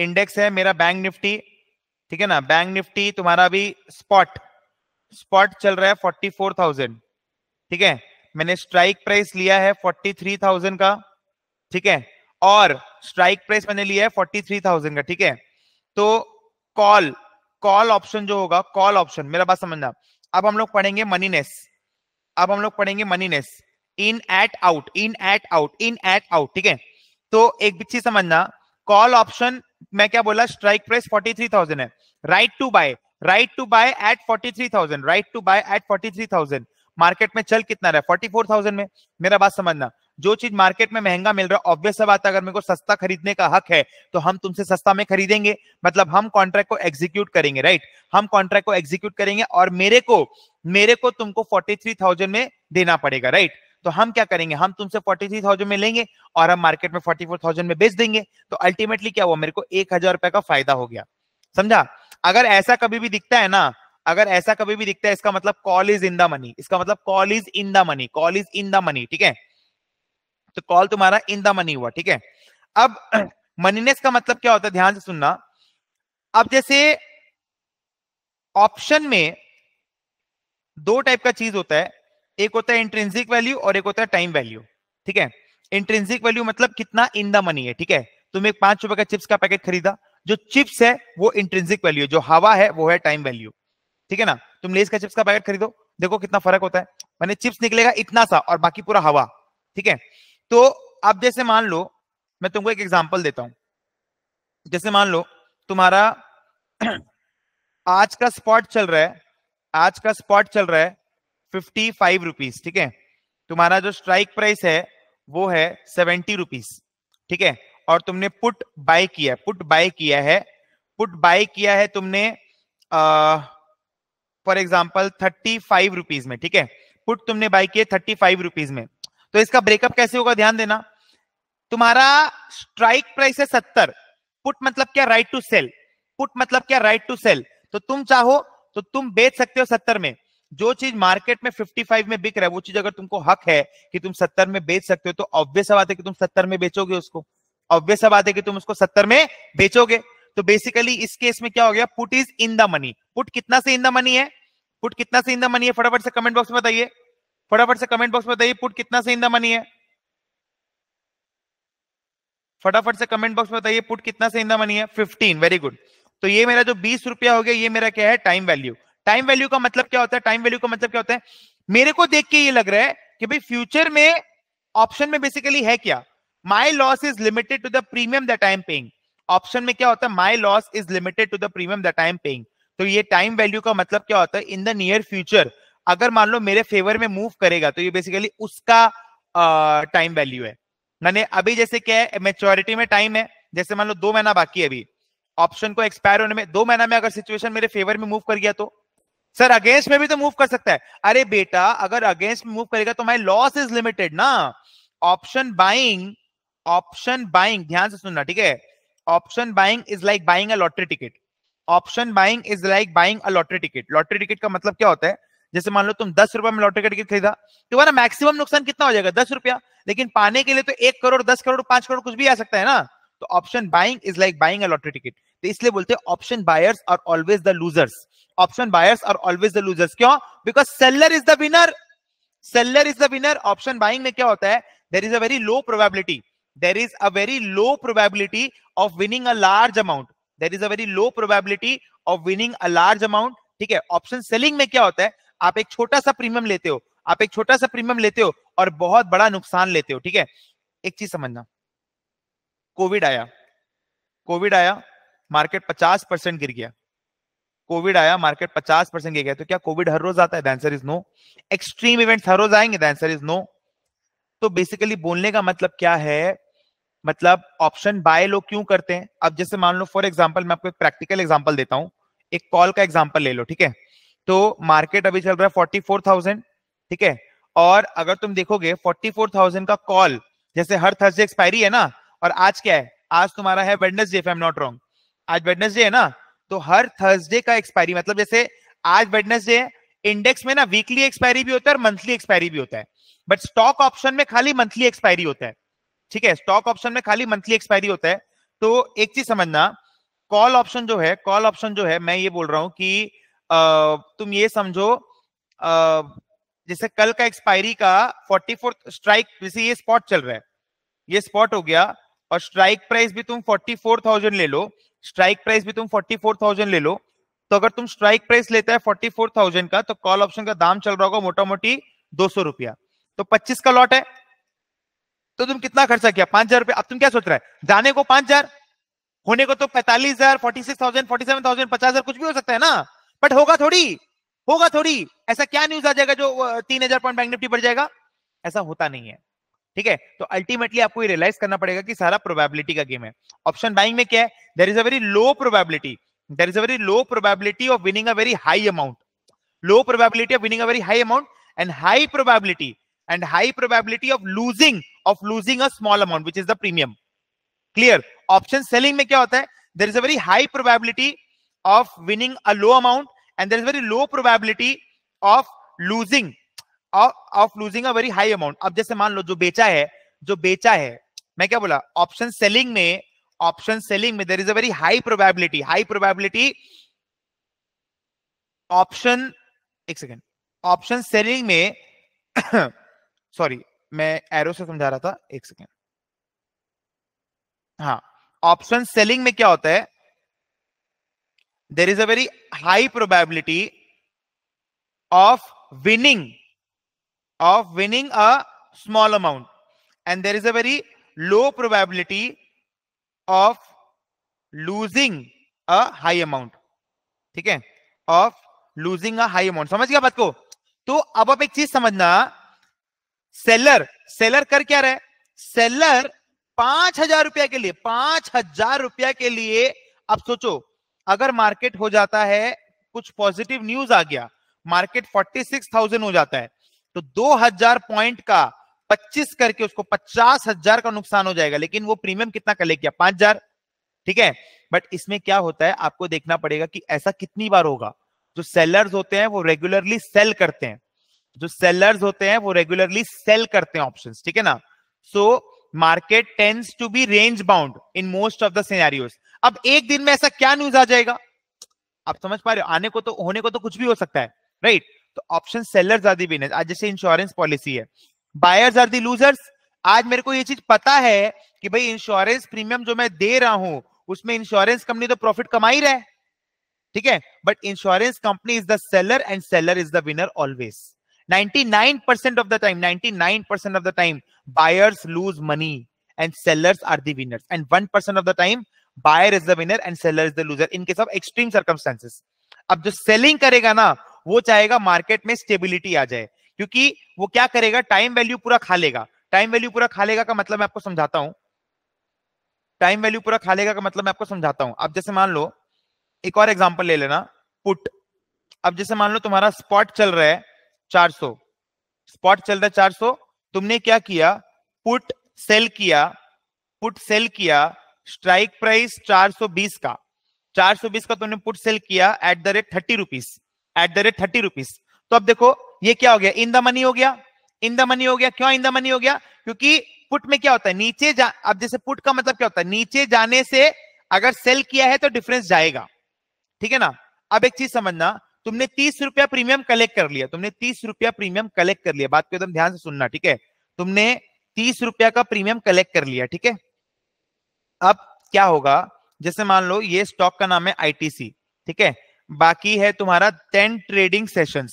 इंडेक्स है मेरा बैंक निफ्टी ठीक है ना बैंक निफ्टी तुम्हारा अभी स्पॉट स्पॉट चल रहा है फोर्टी फोर थाउजेंड ठीक है मैंने स्ट्राइक प्राइस लिया है फोर्टी थ्री थाउजेंड का ठीक है और स्ट्राइक प्राइस मैंने लिया है फोर्टी थ्री थाउजेंड का ठीक है तो कॉल कॉल ऑप्शन जो होगा कॉल ऑप्शन मेरा बात समझना अब हम लोग पढ़ेंगे मनीनेस अब हम लोग पढ़ेंगे moneyness in at out in at out in at out ठीक है तो एक चीज समझना कॉल ऑप्शन मैं क्या बोला स्ट्राइक प्राइस 43,000 है right to buy right to buy at 43,000 right to buy at 43,000 market में चल कितना रहा है 44,000 में मेरा बात समझना जो चीज मार्केट में महंगा मिल रहा है ऑब्वियस बात है अगर मेरे को सस्ता खरीदने का हक है तो हम तुमसे सस्ता में खरीदेंगे मतलब हम कॉन्ट्रैक्ट को एग्जीक्यूट करेंगे राइट हम कॉन्ट्रैक्ट को एग्जीक्यूट करेंगे और मेरे को मेरे को तुमको 43,000 में देना पड़ेगा राइट तो हम क्या करेंगे हम तुमसे फोर्टी थ्री थाउजेंड में लेंगे और हम मार्केट में फोर्टी फोर थाउजेंड में बेच देंगे तो अल्टीमेटली क्या हुआ मेरे को एक हजार रुपए का फायदा हो गया समझा अगर ऐसा कभी भी दिखता है ना अगर ऐसा कभी भी दिखता है इसका मतलब call is in the money इसका मतलब call is in the money call is in the money ठीक है तो कॉल तुम्हारा इन द मनी हुआ ठीक है अब मनीनेस का मतलब क्या होता है ध्यान से सुनना अब जैसे ऑप्शन में दो टाइप का चीज होता है एक होता है इंट्रेंसिक वैल्यू और एक होता है टाइम वैल्यू ठीक है इंट्रेंसिक वैल्यू मतलब कितना इन द मनी है ठीक है तुम एक पांच रुपए का चिप्स का पैकेट खरीदा जो चिप्स है वो इंट्रेंसिक वैल्यू जो हवा है वो है टाइम वैल्यू ठीक है ना तुम लेस का चिप्स का पैकेट खरीदो देखो कितना फर्क होता है मैंने चिप्स निकलेगा इतना सा और बाकी पूरा हवा ठीक है तो अब जैसे मान लो मैं तुमको एक एग्जाम्पल देता हूं जैसे मान लो तुम्हारा आज का स्पॉट चल रहा है आज का स्पॉट चल रहा है फिफ्टी फाइव रुपीज ठीक है तुम्हारा जो स्ट्राइक प्राइस है वो है सेवेंटी रुपीज ठीक है और तुमने पुट बाय किया पुट बाय किया है पुट बाय किया है तुमने for example thirty five rupees में ठीक है पुट तुमने बाय किया थर्टी फाइव रुपीज में तो इसका ब्रेकअप कैसे होगा ध्यान देना तुम्हारा स्ट्राइक प्राइस है सत्तर पुट मतलब क्या राइट टू सेल पुट मतलब क्या राइट टू सेल तो तुम चाहो तो तुम बेच सकते हो सत्तर में जो चीज मार्केट में 55 में बिक रहा है वो चीज अगर तुमको हक है कि तुम 70 में बेच सकते हो तो ऑब्वियस बात है कि तुम 70 में बेचोगे उसको ऑब्वियस बात है कि तुम उसको 70 में बेचोगे तो बेसिकली इस केस में क्या हो गया put is in the money put कितना से इन द मनी है पुट कितना से इन द मनी है फटाफट से कमेंट बॉक्स में बताइए फटाफट से कमेंट बॉक्स में बताइए पुट कितना से इन द मनी है फटाफट से कमेंट बॉक्स में बताइए पुट कितना से इन द मनी है 15 वेरी गुड तो ये मेरा जो बीस रुपया हो गया ये मेरा क्या है टाइम वैल्यू टाइम वैल्यू का मतलब क्या होता है टाइम वैल्यू का मतलब क्या होता है मेरे को देख के ये लग रहा है कि भाई फ्यूचर में ऑप्शन में बेसिकली है क्या my loss is limited to the premium that I am paying option में क्या होता है my loss is limited to the premium that I am paying तो ये टाइम वैल्यू का मतलब क्या होता है इन द नियर फ्यूचर अगर मान लो मेरे फेवर में मूव करेगा तो ये बेसिकली उसका टाइम uh, वैल्यू है मैंने अभी जैसे क्या है मेच्योरिटी में टाइम है जैसे मान लो दो महीना बाकी है अभी ऑप्शन को एक्सपायर होने में दो महीना में अगर सिचुएशन मेरे फेवर में मूव कर गया तो सर अगेंस्ट में भी तो मूव कर सकता है अरे बेटा अगर अगेंस्ट में मूव करेगा तो माई लॉस इज लिमिटेड ना ऑप्शन बाइंग ऑप्शन बाइंग ध्यान से सुनना ठीक है option buying is like buying a lottery ticket option buying is like buying a lottery ticket lottery ticket का मतलब क्या होता है जैसे मान लो तुम दस रुपए में लॉटरी टिकट खरीदा तुम्हारा मैक्सिमम नुकसान कितना हो जाएगा दस रुपया लेकिन पाने के लिए तो एक करोड़ दस करोड़ पांच करोड़ कुछ भी आ सकता है ना तो option buying is like buying a lottery ticket तो इसलिए बोलते हैं option buyers are always the losers option buyers are always the losers क्यों because seller is the winner seller is the winner option buying में क्या होता है there is a very low probability there is a very low probability of winning a large amount there is a very low probability of winning a large amount ठीक है option selling में क्या होता है आप एक छोटा सा प्रीमियम लेते हो आप एक छोटा सा प्रीमियम लेते हो और बहुत बड़ा नुकसान लेते हो ठीक है एक चीज समझना कोविड आया कोविड आया मार्केट 50 परसेंट गिर गया कोविड आया मार्केट 50 परसेंट गिर गया तो क्या कोविड हर रोज आता है answer is no extreme events हर रोज आएंगे आंसर इज नो तो बेसिकली बोलने का मतलब क्या है मतलब ऑप्शन बाय लोग क्यों करते हैं अब जैसे मान लो फॉर एग्जाम्पल मैं आपको एक प्रैक्टिकल एग्जाम्पल देता हूँ एक कॉल का एग्जाम्पल ले लो ठीक है तो मार्केट अभी चल रहा है फोर्टी ठीक है और अगर तुम देखोगे फोर्टी का कॉल जैसे हर थर्सडे एक्सपायरी है ना और आज क्या है आज तुम्हारा है Wednesday if I am not wrong आज वेडनेसडे है ना तो हर थर्सडे का एक्सपायरी मतलब जैसे आज वेडनेसडे है इंडेक्स में ना वीकली एक्सपायरी भी होता है और मंथली एक्सपायरी भी होता है बट स्टॉक ऑप्शन में खाली मंथली एक्सपायरी होता है ठीक है स्टॉक ऑप्शन में खाली मंथली एक्सपायरी होता है तो एक चीज समझना कॉल ऑप्शन जो है कॉल ऑप्शन जो है मैं ये बोल रहा हूं कि तुम ये समझो जैसे कल का एक्सपायरी का फोर्टी फोर्थ स्ट्राइक जैसे ये स्पॉट चल रहा है ये स्पॉट हो गया और स्ट्राइक प्राइस भी तुम फोर्टी फोर थाउजेंड ले लो स्ट्राइक प्राइस भी तुम फोर्टी फोर थाउजेंड ले लो तो अगर तुम स्ट्राइक प्राइस लेता है फोर्टी फोर थाउजेंड का तो कॉल ऑप्शन का दाम चल रहा होगा मोटा मोटी दो सौ रुपया तो पच्चीस का लॉट है तो तुम कितना खर्चा किया पांच हजार रुपया अब तुम क्या सोच रहा है जाने को पांच हजार होने को तो पैंतालीस हजार forty six thousand forty seven thousand पचास हजार कुछ भी हो सकता है ना बट होगा थोड़ी होगा थोड़ी ऐसा क्या न्यूज आ जाएगा जो तीन हजार पॉइंट बैंक निफ्टी बढ़ जाएगा ऐसा होता नहीं है ठीक है तो अल्टीमेटली आपको ये रियलाइज करना पड़ेगा कि सारा प्रोबेबिलिटी का गेम है ऑप्शन बाइंग में क्या है there is a very low probability there is a very low probability of winning a very high amount low probability of winning a very high amount and high probability and high probability of losing of losing a small amount which is the premium clear option selling में क्या होता है there is a very high probability of winning a low amount and there is very low probability of losing of losing a very high amount अब जैसे मान लो जो बेचा है जो बेचा है मैं क्या बोला ऑप्शन सेलिंग में ऑप्शन सेलिंग में there is a very high probability high probability option एक सेकेंड ऑप्शन सेलिंग में सॉरी मैं एरो से समझा रहा था एक सेकेंड हाँ ऑप्शन सेलिंग में क्या होता है there is a very high probability of winning of winning a small amount and there is a very low probability of losing a high amount ठीक है of losing a high amount समझ गया बात को तो अब आप एक चीज समझना सेलर सेलर कर क्या रहे सेलर पांच हजार रुपया के लिए पांच हजार रुपया के लिए अब सोचो अगर मार्केट हो जाता है कुछ पॉजिटिव न्यूज आ गया मार्केट फोर्टी सिक्स थाउजेंड हो जाता है तो 2000 पॉइंट का 25 करके उसको पचास हजार का नुकसान हो जाएगा लेकिन वो प्रीमियम कितना का लेके पांच हजार ठीक है बट इसमें क्या होता है आपको देखना पड़ेगा कि ऐसा कितनी बार होगा जो सेलर्स होते हैं वो रेगुलरली सेल करते हैं जो सेलर्स होते हैं वो रेगुलरली सेल करते हैं ऑप्शंस ठीक है ना so market tends to be range bound in most of the अब एक दिन में ऐसा क्या न्यूज आ जाएगा आप समझ पा रहे हो आने को तो होने को तो कुछ भी हो सकता है राइट right? तो option sellers are the winners आज जैसे इंश्योरेंस पॉलिसी है बायर्स आर दी लूजर्स आज मेरे को ये चीज पता है कि भाई इंश्योरेंस प्रीमियम जो मैं दे रहा हूं उसमें इंश्योरेंस कंपनी तो प्रॉफिट कमा ही रहा है ठीक है but insurance company is the seller and seller is the winner always 99% of the time 99% of the time buyers lose money and sellers are the winners and 1% of the time buyer is the winner and seller is the loser in case of extreme circumstances अब जो selling करेगा ना वो चाहेगा market में stability आ जाए क्योंकि वो क्या करेगा टाइम वैल्यू पूरा खा लेगा टाइम वैल्यू पूरा खा लेगा का मतलब मैं आपको समझाता हूं टाइम वैल्यू पूरा खा लेगा का मतलब मैं आपको समझाता हूं अब जैसे मान लो एक और एग्जाम्पल ले लेना पुट अब जैसे मान लो तुम्हारा स्पॉट चल रहा है चार स्पॉट चल रहा है 400 तुमने क्या किया पुट सेल किया पुट सेल किया स्ट्राइक प्राइस 420 का 420 का तुमने पुट सेल किया at the rate thirty rupees at the rate thirty rupees तो अब देखो ये क्या हो गया इन द मनी हो गया इन द मनी हो गया क्यों इन द मनी हो गया क्योंकि पुट में क्या होता है नीचे जा अब जैसे पुट का मतलब क्या होता है नीचे जाने से अगर सेल किया है तो डिफरेंस जाएगा ठीक है ना अब एक चीज समझना तुमने तीस रुपया प्रीमियम कलेक्ट कर लिया तुमने तीस रुपया प्रीमियम कलेक्ट कर लिया बात को एकदम ध्यान से सुनना ठीक है तुमने तीस रुपया का प्रीमियम कलेक्ट कर लिया ठीक है अब क्या होगा जैसे मान लो ये स्टॉक का नाम है आईटीसी ठीक है बाकी है तुम्हारा टेन ट्रेडिंग सेशन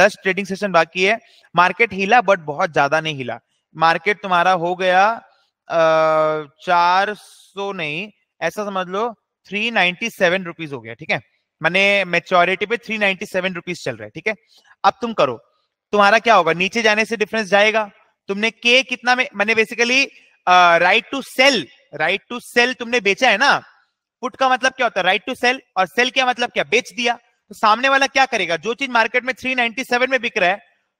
दस ट्रेडिंग सेशन बाकी है मार्केट हिला बट बहुत ज्यादा नहीं हिला मार्केट तुम्हारा हो गया चार सौ नहीं ऐसा समझ लो थ्री नाइनटी सेवन रुपीज हो गया ठीक है मैंने मेच्योरिटी पे थ्री नाइनटी सेवन रुपीज चल रहा है ठीक है अब तुम करो तुम्हारा क्या होगा नीचे जाने से डिफरेंस जाएगा तुमने के कितना में मैंने basically right to sell right to sell तुमने बेचा है ना पुट का मतलब क्या होता है राइट टू सेल और सेल क्या मतलब क्या बेच दिया तो सामने वाला क्या करेगा जो चीज मार्केट में 397 में बिक रहा है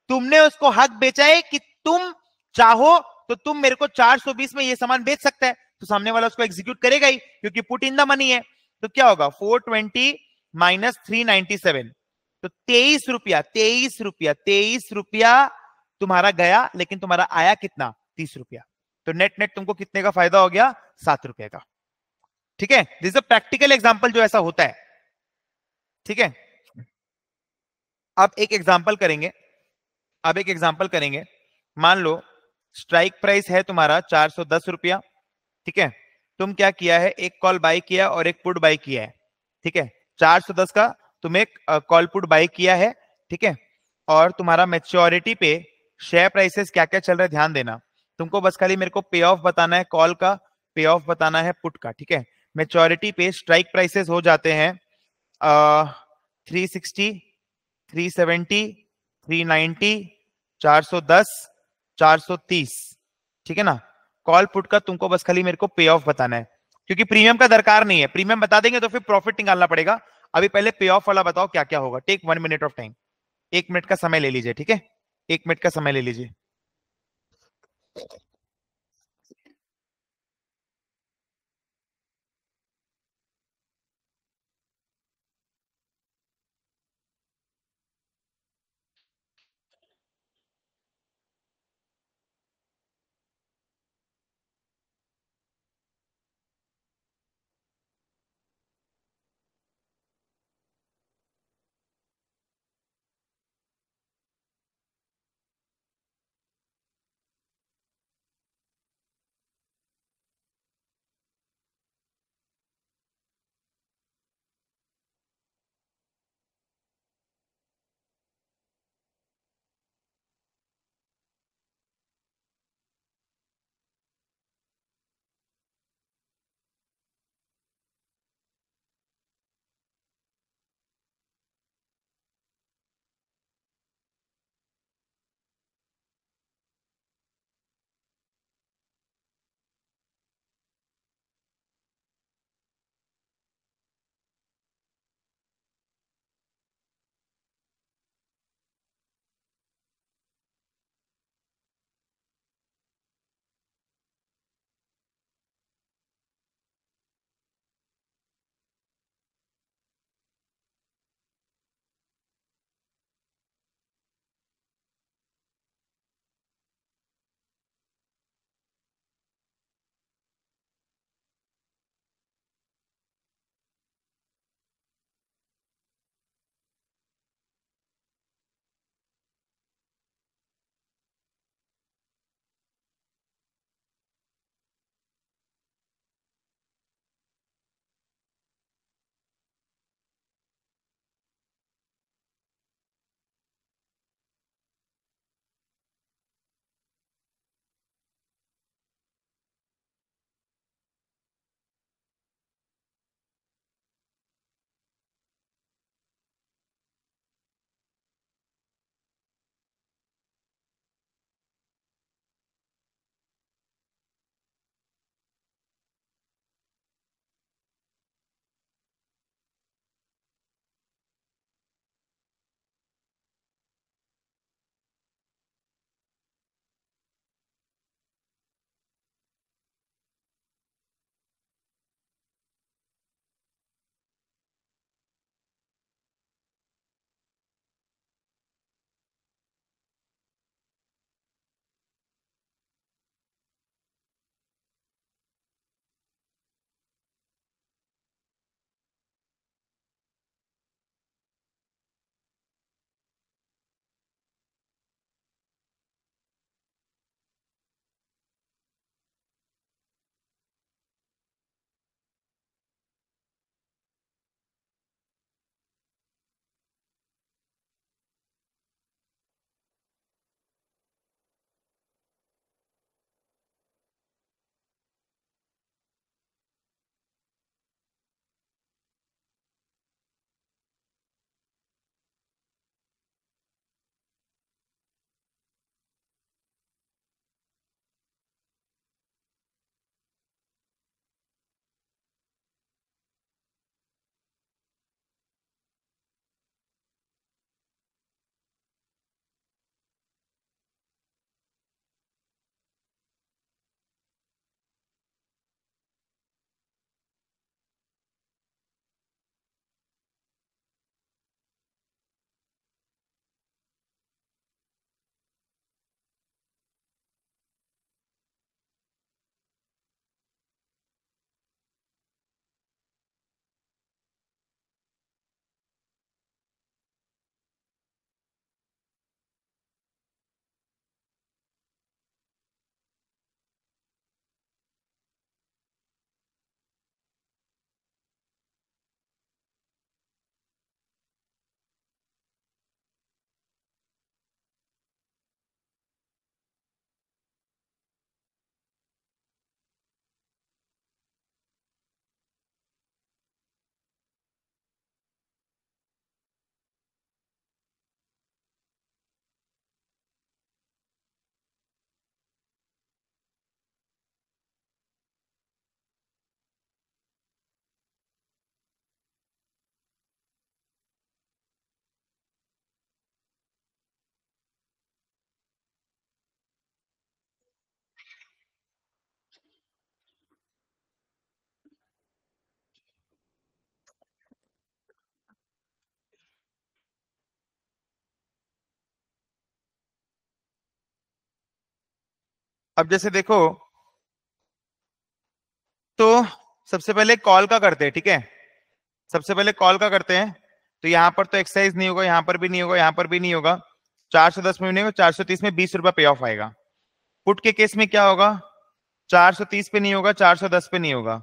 तुमने उसको हक बेचा है कि तुम चाहो तो तुम मेरे को 420 में ये सामान बेच सकता है तो सामने वाला उसको एग्जीक्यूट करेगा ही क्योंकि पुट इन द मनी है तो क्या होगा 420 ट्वेंटी माइनस थ्री तो तेईस रुपया तेईस रुपया तेईस रुपया तुम्हारा गया लेकिन तुम्हारा आया कितना तीस रुपया तो नेट नेट तुमको कितने का फायदा हो गया सात रुपए का ठीक है दिस अ प्रैक्टिकल एग्जाम्पल जो ऐसा होता है ठीक है अब एक एग्जाम्पल करेंगे अब एक एग्जाम्पल करेंगे मान लो स्ट्राइक प्राइस है तुम्हारा चार सौ दस रुपया ठीक है तुम क्या किया है एक कॉल बाई किया और एक पुट बाई किया है ठीक है चार सौ दस का तुम एक कॉल पुट बाई किया है ठीक है और तुम्हारा मेच्योरिटी पे शेयर प्राइसेस क्या क्या चल रहा है ध्यान देना तुमको बस खाली मेरे को पे ऑफ बताना है कॉल का पे ऑफ बताना है पुट का ठीक है मेचोरिटी पे स्ट्राइक प्राइसेस हो जाते हैं three sixty three seventy three ninety चार सौ दस चार सौ तीस ठीक है ना कॉल पुट का तुमको बस खाली मेरे को पे ऑफ बताना है क्योंकि प्रीमियम का दरकार नहीं है प्रीमियम बता देंगे तो फिर प्रॉफिट निकालना पड़ेगा अभी पहले पे ऑफ वाला बताओ क्या क्या होगा take one minute of time एक मिनट का समय ले लीजिए ठीक है एक मिनट का समय ले लीजिए अब जैसे देखो तो सबसे पहले कॉल का करते हैं ठीक है सबसे पहले कॉल का करते हैं तो यहां पर तो एक्सरसाइज नहीं होगा यहां पर भी नहीं होगा यहां पर भी नहीं होगा चार सौ दस में नहीं होगा चार सौ तीस में बीस रुपया पे ऑफ आएगा पुट के केस में क्या होगा चार सौ तीस पे नहीं होगा चार सौ दस पे नहीं होगा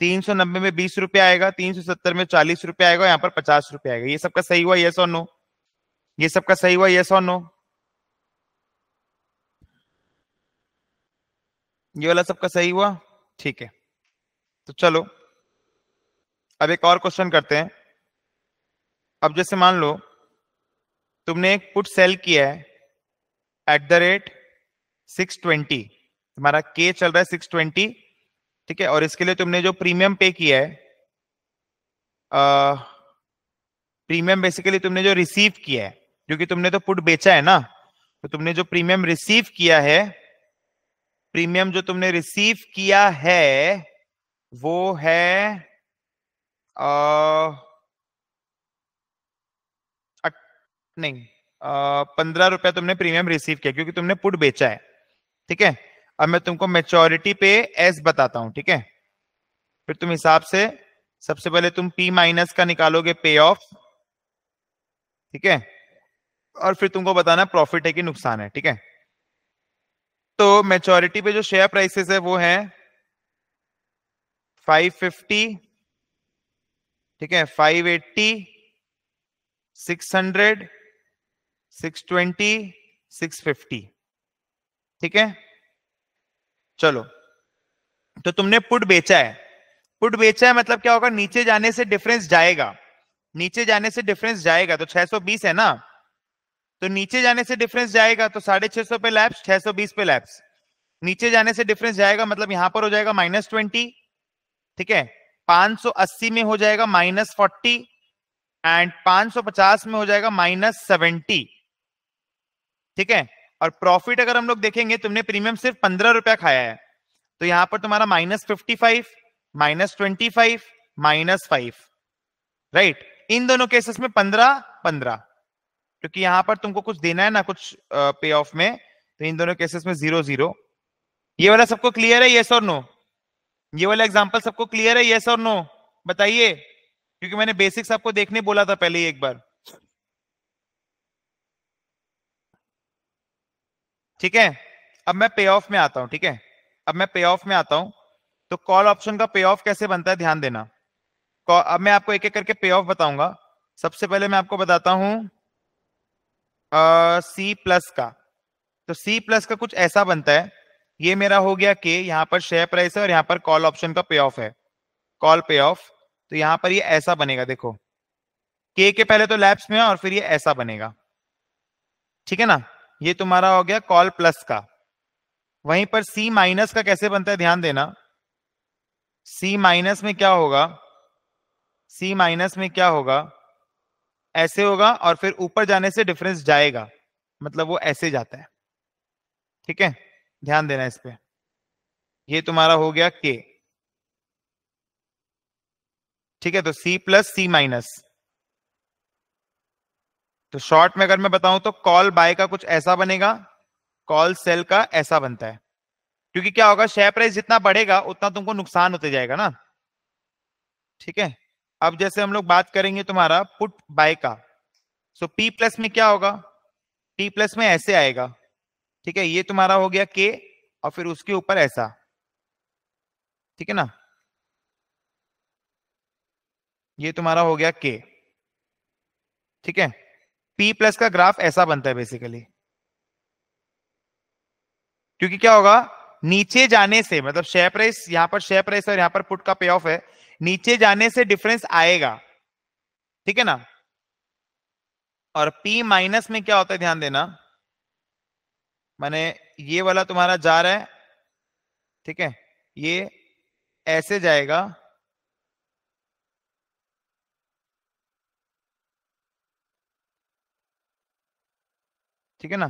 तीन सौ नब्बे में बीस रुपया आएगा तीन सौ सत्तर में चालीस रुपया आएगा यहाँ पर पचास रुपया आएगा ये सबका सही हुआ यस और नो ये सबका सही हुआ यस और नो ये वाला सबका सही हुआ ठीक है तो चलो अब एक और क्वेश्चन करते हैं अब जैसे मान लो तुमने एक पुट सेल किया है at the rate six twenty तुम्हारा के चल रहा है सिक्स ट्वेंटी ठीक है और इसके लिए तुमने जो प्रीमियम पे किया है आ, प्रीमियम बेसिकली तुमने जो रिसीव किया है क्योंकि तुमने तो पुट बेचा है ना तो तुमने जो प्रीमियम रिसीव किया है प्रीमियम जो तुमने रिसीव किया है वो है आ, नहीं पंद्रह रुपया तुमने प्रीमियम रिसीव किया क्योंकि तुमने पुट बेचा है ठीक है अब मैं तुमको मेच्योरिटी पे एस बताता हूं ठीक है फिर तुम हिसाब से सबसे पहले तुम पी माइनस का निकालोगे पे ऑफ ठीक है और फिर तुमको बताना प्रॉफिट है कि नुकसान है ठीक है तो मेचोरिटी पे जो शेयर प्राइसेस है वो है 550 ठीक है 580 600 620 650 ठीक है चलो तो तुमने पुट बेचा है पुट बेचा है मतलब क्या होगा नीचे जाने से डिफरेंस जाएगा नीचे जाने से डिफरेंस जाएगा तो 620 है ना तो नीचे जाने से डिफरेंस जाएगा तो साढ़े छह सौ पे लैप्स छह सौ बीस पे लैप्स नीचे जाने से डिफरेंस जाएगा मतलब यहां पर हो जाएगा माइनस ट्वेंटी ठीक है पांच सौ अस्सी में हो जाएगा माइनस फोर्टी एंड पांच सौ पचास में हो जाएगा माइनस सेवेंटी ठीक है और प्रॉफिट अगर हम लोग देखेंगे तुमने प्रीमियम सिर्फ पंद्रह रुपया खाया है तो यहां पर तुम्हारा minus fifty five minus twenty five minus five right इन दोनों केसेस में पंद्रह पंद्रह क्योंकि यहाँ पर तुमको कुछ देना है ना कुछ पे ऑफ में तो इन दोनों केसेस में जीरो जीरो ये वाला सबको क्लियर है येस और नो ये वाला एग्जाम्पल सबको क्लियर है येस और नो बताइए क्योंकि मैंने बेसिक्स आपको देखने बोला था पहले ही एक बार ठीक है अब मैं पे ऑफ में आता हूं ठीक है अब मैं पे ऑफ में आता हूं तो कॉल ऑप्शन का पे ऑफ कैसे बनता है ध्यान देना अब मैं आपको एक एक करके पे ऑफ बताऊंगा सबसे पहले मैं आपको बताता हूं सी प्लस का तो सी प्लस का कुछ ऐसा बनता है ये मेरा हो गया के यहाँ पर शेयर प्राइस है और यहाँ पर कॉल ऑप्शन का पे ऑफ है कॉल पे ऑफ तो यहाँ पर ये ऐसा बनेगा देखो के के पहले तो लैब्स में और फिर ये ऐसा बनेगा ठीक है ना ये तुम्हारा हो गया कॉल प्लस का वहीं पर सी माइनस का कैसे बनता है ध्यान देना सी माइनस में क्या होगा सी माइनस में क्या होगा ऐसे होगा और फिर ऊपर जाने से डिफरेंस जाएगा मतलब वो ऐसे जाता है ठीक है ध्यान देना इस पर ये तुम्हारा हो गया के ठीक है तो सी प्लस सी माइनस तो शॉर्ट में अगर मैं बताऊं तो कॉल बाय का कुछ ऐसा बनेगा कॉल सेल का ऐसा बनता है क्योंकि क्या होगा शेयर प्राइस जितना बढ़ेगा उतना तुमको नुकसान होते जाएगा ना ठीक है अब जैसे हम लोग बात करेंगे तुम्हारा पुट बाय का सो पी प्लस में क्या होगा टी प्लस में ऐसे आएगा ठीक है ये तुम्हारा हो गया के और फिर उसके ऊपर ऐसा ठीक है ना ये तुम्हारा हो गया के ठीक है पी प्लस का ग्राफ ऐसा बनता है बेसिकली क्योंकि क्या होगा नीचे जाने से मतलब शेयर प्राइस यहां पर शेयर प्राइस और यहां पर पुट का पे ऑफ है नीचे जाने से डिफरेंस आएगा ठीक है ना और P माइनस में क्या होता है ध्यान देना मैंने ये वाला तुम्हारा जा रहा है ठीक है ये ऐसे जाएगा ठीक है ना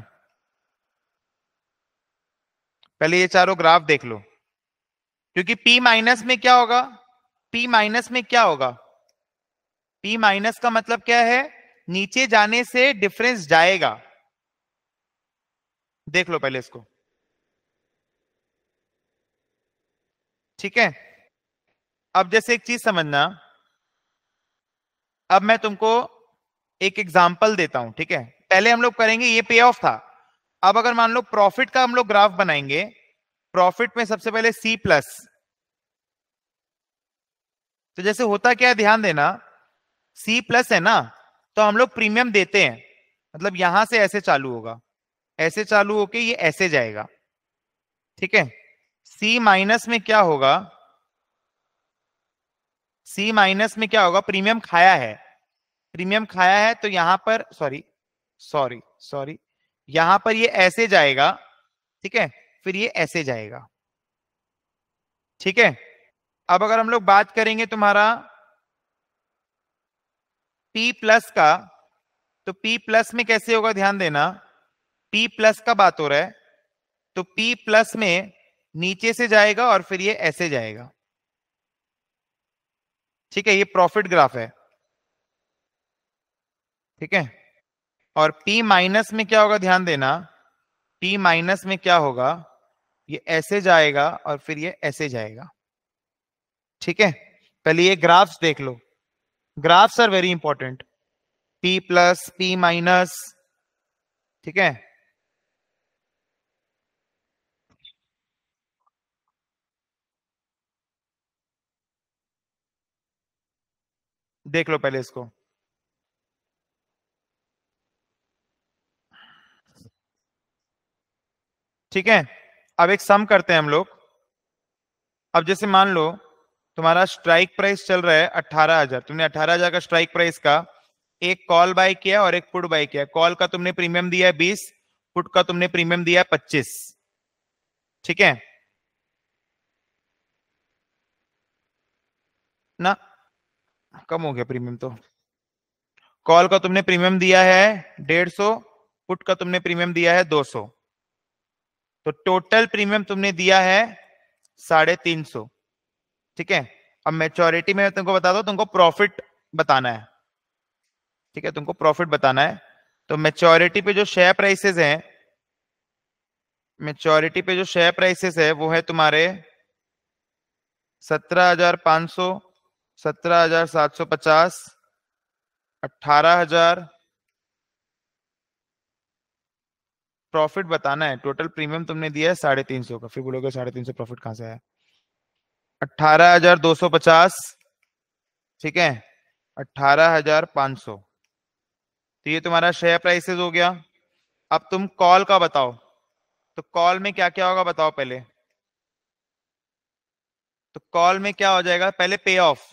पहले ये चारों ग्राफ देख लो क्योंकि P माइनस में क्या होगा पी माइनस में क्या होगा पी माइनस का मतलब क्या है नीचे जाने से डिफरेंस जाएगा देख लो पहले इसको ठीक है अब जैसे एक चीज समझना अब मैं तुमको एक एग्जाम्पल देता हूं ठीक है पहले हम लोग करेंगे ये पे ऑफ था अब अगर मान लो प्रॉफिट का हम लोग ग्राफ बनाएंगे प्रॉफिट में सबसे पहले सी प्लस तो जैसे होता क्या है ध्यान देना सी प्लस है ना तो हम लोग प्रीमियम देते हैं मतलब यहां से ऐसे चालू होगा ऐसे चालू होके ये ऐसे जाएगा ठीक है सी माइनस में क्या होगा सी माइनस में क्या होगा प्रीमियम खाया है प्रीमियम खाया है तो यहां पर सॉरी सॉरी सॉरी यहां पर ये ऐसे जाएगा ठीक है फिर ये ऐसे जाएगा ठीक है अब अगर हम लोग बात करेंगे तुम्हारा P प्लस का तो P प्लस में कैसे होगा ध्यान देना P प्लस का बात हो रहा है तो P प्लस में नीचे से जाएगा और फिर ये ऐसे जाएगा ठीक है ये प्रॉफिट ग्राफ है ठीक है और P माइनस में क्या होगा ध्यान देना P माइनस में क्या होगा ये ऐसे जाएगा और फिर ये ऐसे जाएगा ठीक है पहले ये ग्राफ्स देख लो graphs are very important P plus P minus ठीक है देख लो पहले इसको ठीक है अब एक सम करते हैं हम लोग अब जैसे मान लो तुम्हारा स्ट्राइक प्राइस चल रहा है अठारह हजार तुमने अठारह हजार का स्ट्राइक प्राइस का एक कॉल बाय किया और एक पुट बाय किया कॉल का तुमने प्रीमियम दिया है बीस पुट का तुमने प्रीमियम दिया है पच्चीस ठीक है ना कम हो गया प्रीमियम तो कॉल का तुमने प्रीमियम दिया है डेढ़ सौ पुट का तुमने प्रीमियम दिया है दो सौ तो टोटल प्रीमियम तुमने दिया है साढ़े तीन सौ ठीक है अब मेच्योरिटी में तुमको बता दो तुमको प्रॉफिट बताना है ठीक है तुमको प्रॉफिट बताना है तो मेच्योरिटी पे जो शेयर प्राइसेस हैं मेच्योरिटी पे जो शेयर प्राइसेस है वो है तुम्हारे सत्रह हजार पांच सौ सत्रह हजार सात सौ पचास अठारह हजार प्रॉफिट बताना है टोटल प्रीमियम तुमने दिया है साढ़े तीन सौ का फिर बोलोगे साढ़े तीन सौ प्रॉफिट कहां से आया अट्ठारह हजार दो सौ पचास ठीक है अट्ठारह हजार पांच सौ तो ये तुम्हारा शेयर प्राइसेस हो गया अब तुम कॉल का बताओ तो कॉल में क्या क्या होगा बताओ पहले तो कॉल में क्या हो जाएगा पहले पे ऑफ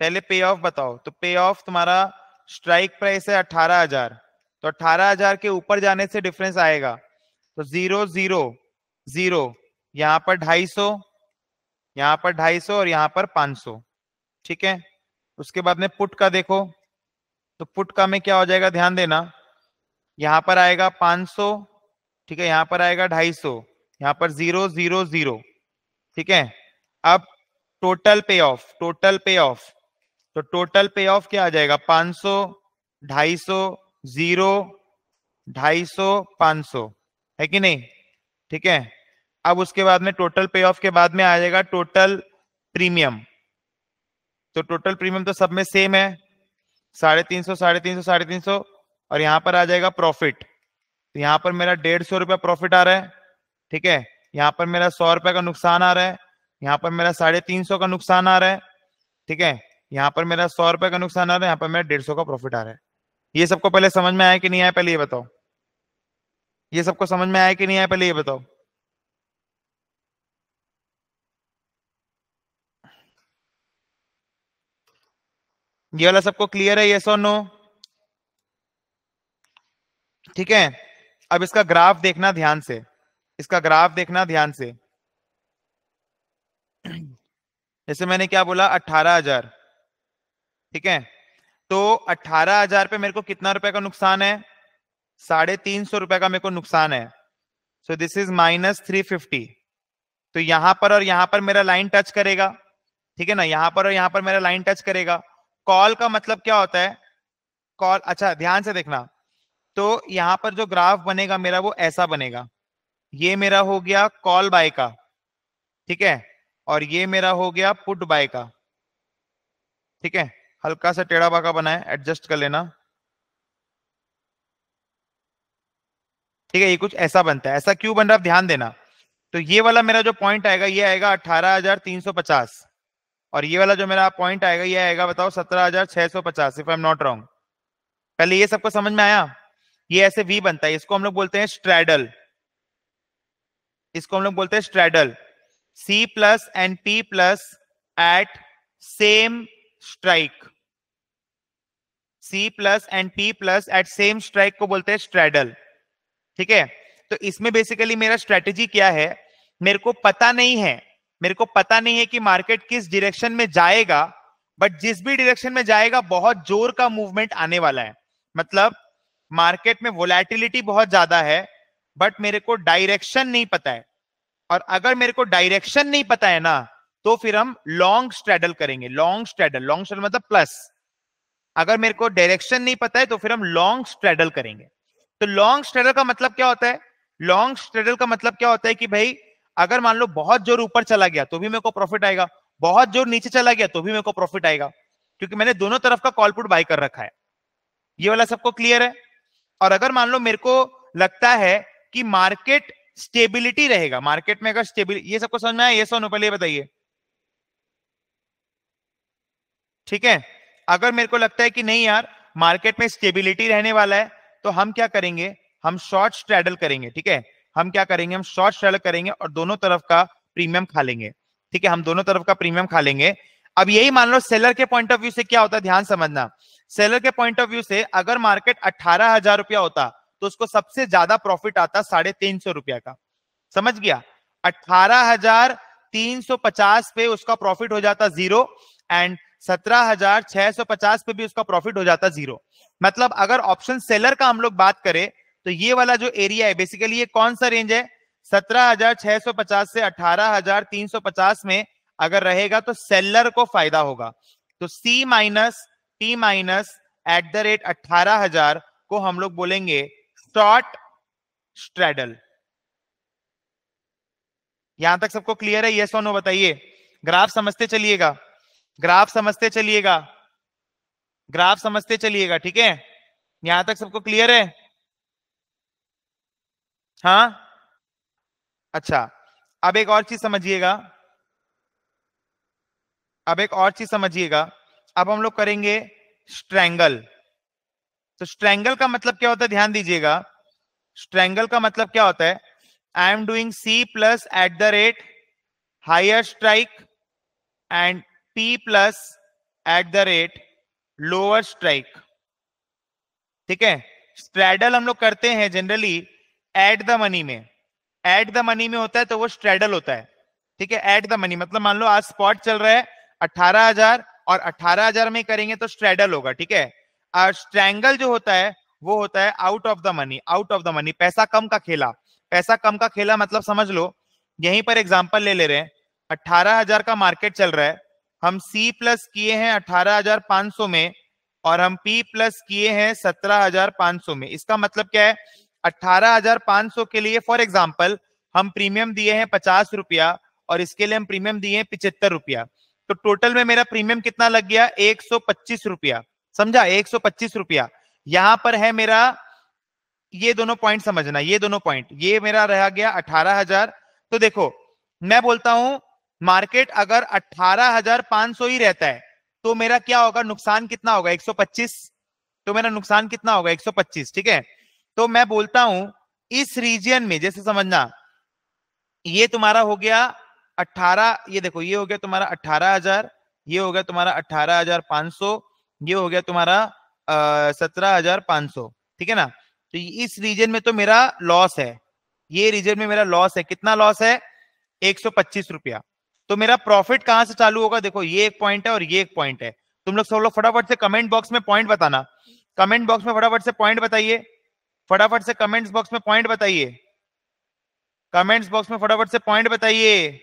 पहले पे ऑफ बताओ तो पे ऑफ तुम्हारा स्ट्राइक प्राइस है अट्ठारह हजार तो अट्ठारह हजार के ऊपर जाने से डिफरेंस आएगा तो जीरो जीरो जीरो यहां पर ढाई सौ यहाँ पर 250 और यहां पर 500 ठीक है उसके बाद में पुट का देखो तो पुट का में क्या हो जाएगा ध्यान देना यहां पर आएगा 500 ठीक है यहाँ पर आएगा 250 यहाँ पर जीरो जीरो जीरो ठीक है अब total payoff total payoff तो टोटल पे ऑफ क्या आ जाएगा 500 250 जीरो 250 500 है कि नहीं ठीक है अब उसके बाद में टोटल पे ऑफ के बाद में आ जाएगा टोटल प्रीमियम तो टोटल प्रीमियम तो सब में सेम है साढ़े तीन सौ साढ़े तीन सौ साढ़े तीन सौ और यहां पर आ जाएगा प्रॉफिट तो यहां पर मेरा डेढ़ सौ रुपया प्रॉफिट आ रहा है ठीक है यहां पर मेरा सौ रुपये का नुकसान आ रहा है यहां पर मेरा साढ़े तीन सौ का नुकसान आ रहा है ठीक है यहां पर मेरा सौ रुपये का नुकसान आ रहा है यहां पर मेरा डेढ़ सौ का प्रॉफिट आ रहा है ये सबको पहले समझ में आया कि नहीं आया पहले ये बताओ ये सबको समझ में आया कि नहीं आया पहले ये बताओ ये वाला सबको क्लियर है यस और नो ठीक है अब इसका ग्राफ देखना ध्यान से इसका ग्राफ देखना ध्यान से जैसे मैंने क्या बोला अट्ठारह हजार ठीक है तो अट्ठारह हजार पे मेरे को कितना रुपए का नुकसान है साढ़े तीन सौ रुपए का मेरे को नुकसान है so this is minus three fifty तो यहां पर और यहां पर मेरा लाइन टच करेगा ठीक है ना यहां पर और यहां पर मेरा लाइन टच करेगा कॉल का मतलब क्या होता है कॉल अच्छा ध्यान से देखना तो यहां पर जो ग्राफ बनेगा मेरा वो ऐसा बनेगा ये मेरा हो गया कॉल बाय का ठीक है और ये मेरा हो गया पुट बाय का ठीक है हल्का सा टेढ़ा बाका बनाए एडजस्ट कर लेना ठीक है ये कुछ ऐसा बनता है ऐसा क्यों बन रहा है ध्यान देना तो ये वाला मेरा जो पॉइंट आएगा ये आएगा अठारह हजार तीन सौ पचास और ये वाला जो मेरा पॉइंट आएगा ये आएगा बताओ सत्रह हजार छह सौ पचास if I am not wrong पहले ये सबको समझ में आया ये ऐसे वी बनता है इसको हम लोग बोलते हैं स्ट्रेडल इसको हम लोग बोलते हैं straddle C plus and P plus at same strike C plus and P plus at same strike को बोलते हैं स्ट्रेडल ठीक है तो इसमें बेसिकली मेरा स्ट्रेटेजी क्या है मेरे को पता नहीं है मेरे को पता नहीं है कि मार्केट किस डायरेक्शन में जाएगा बट जिस भी डायरेक्शन में जाएगा बहुत जोर का मूवमेंट आने वाला है मतलब मार्केट में वोलेटिलिटी बहुत ज्यादा है बट मेरे को डायरेक्शन नहीं पता है और अगर मेरे को डायरेक्शन नहीं पता है ना तो फिर हम लॉन्ग स्ट्रेडल करेंगे लॉन्ग स्ट्रेडल लॉन्ग स्ट्रेडल मतलब प्लस अगर मेरे को डायरेक्शन नहीं पता है तो फिर हम लॉन्ग स्ट्रेडल करेंगे तो लॉन्ग स्ट्रेडल का मतलब क्या होता है लॉन्ग स्ट्रेडल का मतलब क्या होता है कि भाई अगर मान लो बहुत जोर ऊपर चला गया तो भी मेरे को प्रॉफिट आएगा बहुत जोर नीचे चला गया तो भी मेरे को प्रॉफिट आएगा क्योंकि मैंने दोनों तरफ का कॉलपुट बाई बाय कर रखा है ये वाला सबको क्लियर है और अगर मान लो मेरे को लगता है कि मार्केट स्टेबिलिटी रहेगा मार्केट में अगर स्टेबिल ये सबको समझ में आया ये पहले बताइए ठीक है अगर मेरे को लगता है कि नहीं यार मार्केट में स्टेबिलिटी रहने वाला है तो हम क्या करेंगे हम शॉर्ट स्ट्रैडल करेंगे ठीक है हम क्या करेंगे हम शॉर्ट सेल करेंगे और दोनों तरफ का प्रीमियम खा लेंगे ठीक है हम दोनों तरफ का प्रीमियम खा लेंगे अब यही मान लो सेलर के पॉइंट ऑफ व्यू से क्या होता है ध्यान समझना सेलर के पॉइंट ऑफ व्यू से अगर मार्केट अठारह हजार रुपया होता तो उसको सबसे ज्यादा प्रॉफिट आता साढ़े तीन सौ रुपया का समझ गया अठारह हजार तीन सौ पचास पे उसका प्रॉफिट हो जाता जीरो एंड सत्रह हजार छह सौ पचास पे भी उसका प्रॉफिट हो जाता जीरो मतलब अगर ऑप्शन सेलर का हम लोग बात करें तो ये वाला जो एरिया है बेसिकली ये कौन सा रेंज है 17,650 से 18,350 में अगर रहेगा तो सेलर को फायदा होगा तो C minus T minus at the rate अठारह हजार को हम लोग बोलेंगे शॉर्ट स्ट्रेडल यहां तक सबको क्लियर है यस और नो बताइए ग्राफ समझते चलिएगा ग्राफ समझते चलिएगा ग्राफ समझते चलिएगा ठीक है यहां तक सबको क्लियर है हाँ अच्छा अब एक और चीज समझिएगा अब एक और चीज समझिएगा अब हम लोग करेंगे स्ट्रैंगल तो स्ट्रैंगल का मतलब क्या होता है ध्यान दीजिएगा स्ट्रैंगल का मतलब क्या होता है I am doing C plus at the rate higher strike and P plus at the rate lower strike ठीक है स्ट्रैडल हम लोग करते हैं जनरली एट द मनी में एट द मनी में होता है तो वो स्ट्रेडल होता है ठीक है एट द मनी मतलब मान लो आज स्पॉट चल रहा है अठारह हजार और अठारह हजार में करेंगे तो स्ट्रेडल होगा ठीक है और स्ट्रैंगल जो होता है वो होता है out of the money out of the money पैसा कम का खेला पैसा कम का खेला मतलब समझ लो यहीं पर एग्जाम्पल ले ले रहे हैं अट्ठारह हजार का मार्केट चल रहा है हम सी प्लस किए हैं अठारह हजार पांच सौ में और हम पी प्लस किए हैं सत्रह हजार पांच सौ में इसका मतलब क्या है 18,500 के लिए फॉर एग्जाम्पल हम प्रीमियम दिए हैं पचास रुपया और इसके लिए हम प्रीमियम दिए हैं पिछहत्तर रुपया तो टोटल में मेरा प्रीमियम कितना लग गया एक सौ पच्चीस रुपया समझा एक सौ पच्चीस रुपया यहां पर है मेरा ये दोनों पॉइंट समझना ये दोनों पॉइंट ये मेरा रह गया अठारह हजार तो देखो मैं बोलता हूं मार्केट अगर अठारह हजार पांच सौ ही रहता है तो मेरा क्या होगा नुकसान कितना होगा एक सौ पच्चीस तो मेरा नुकसान कितना होगा एक सौ पच्चीस ठीक है तो मैं बोलता हूं इस रीजन में जैसे समझना ये तुम्हारा हो गया 18 ये देखो ये हो गया तुम्हारा 18000 हजार ये हो गया तुम्हारा अट्ठारह हजार पांच सौ ये हो गया तुम्हारा सत्रह हजार पांच सौ ठीक है ना तो इस रीजन में तो मेरा लॉस है ये रीजन में मेरा लॉस है कितना लॉस है एक सौ पच्चीस रुपया तो मेरा प्रॉफिट कहां से चालू होगा देखो ये एक पॉइंट है और ये एक पॉइंट है तुम लोग सब लोग फटाफट से कमेंट बॉक्स में पॉइंट बताना कमेंट बॉक्स में फटाफट से पॉइंट बताइए फटाफट से कमेंट्स बॉक्स में पॉइंट बताइए कमेंट्स बॉक्स में फटाफट से पॉइंट बताइए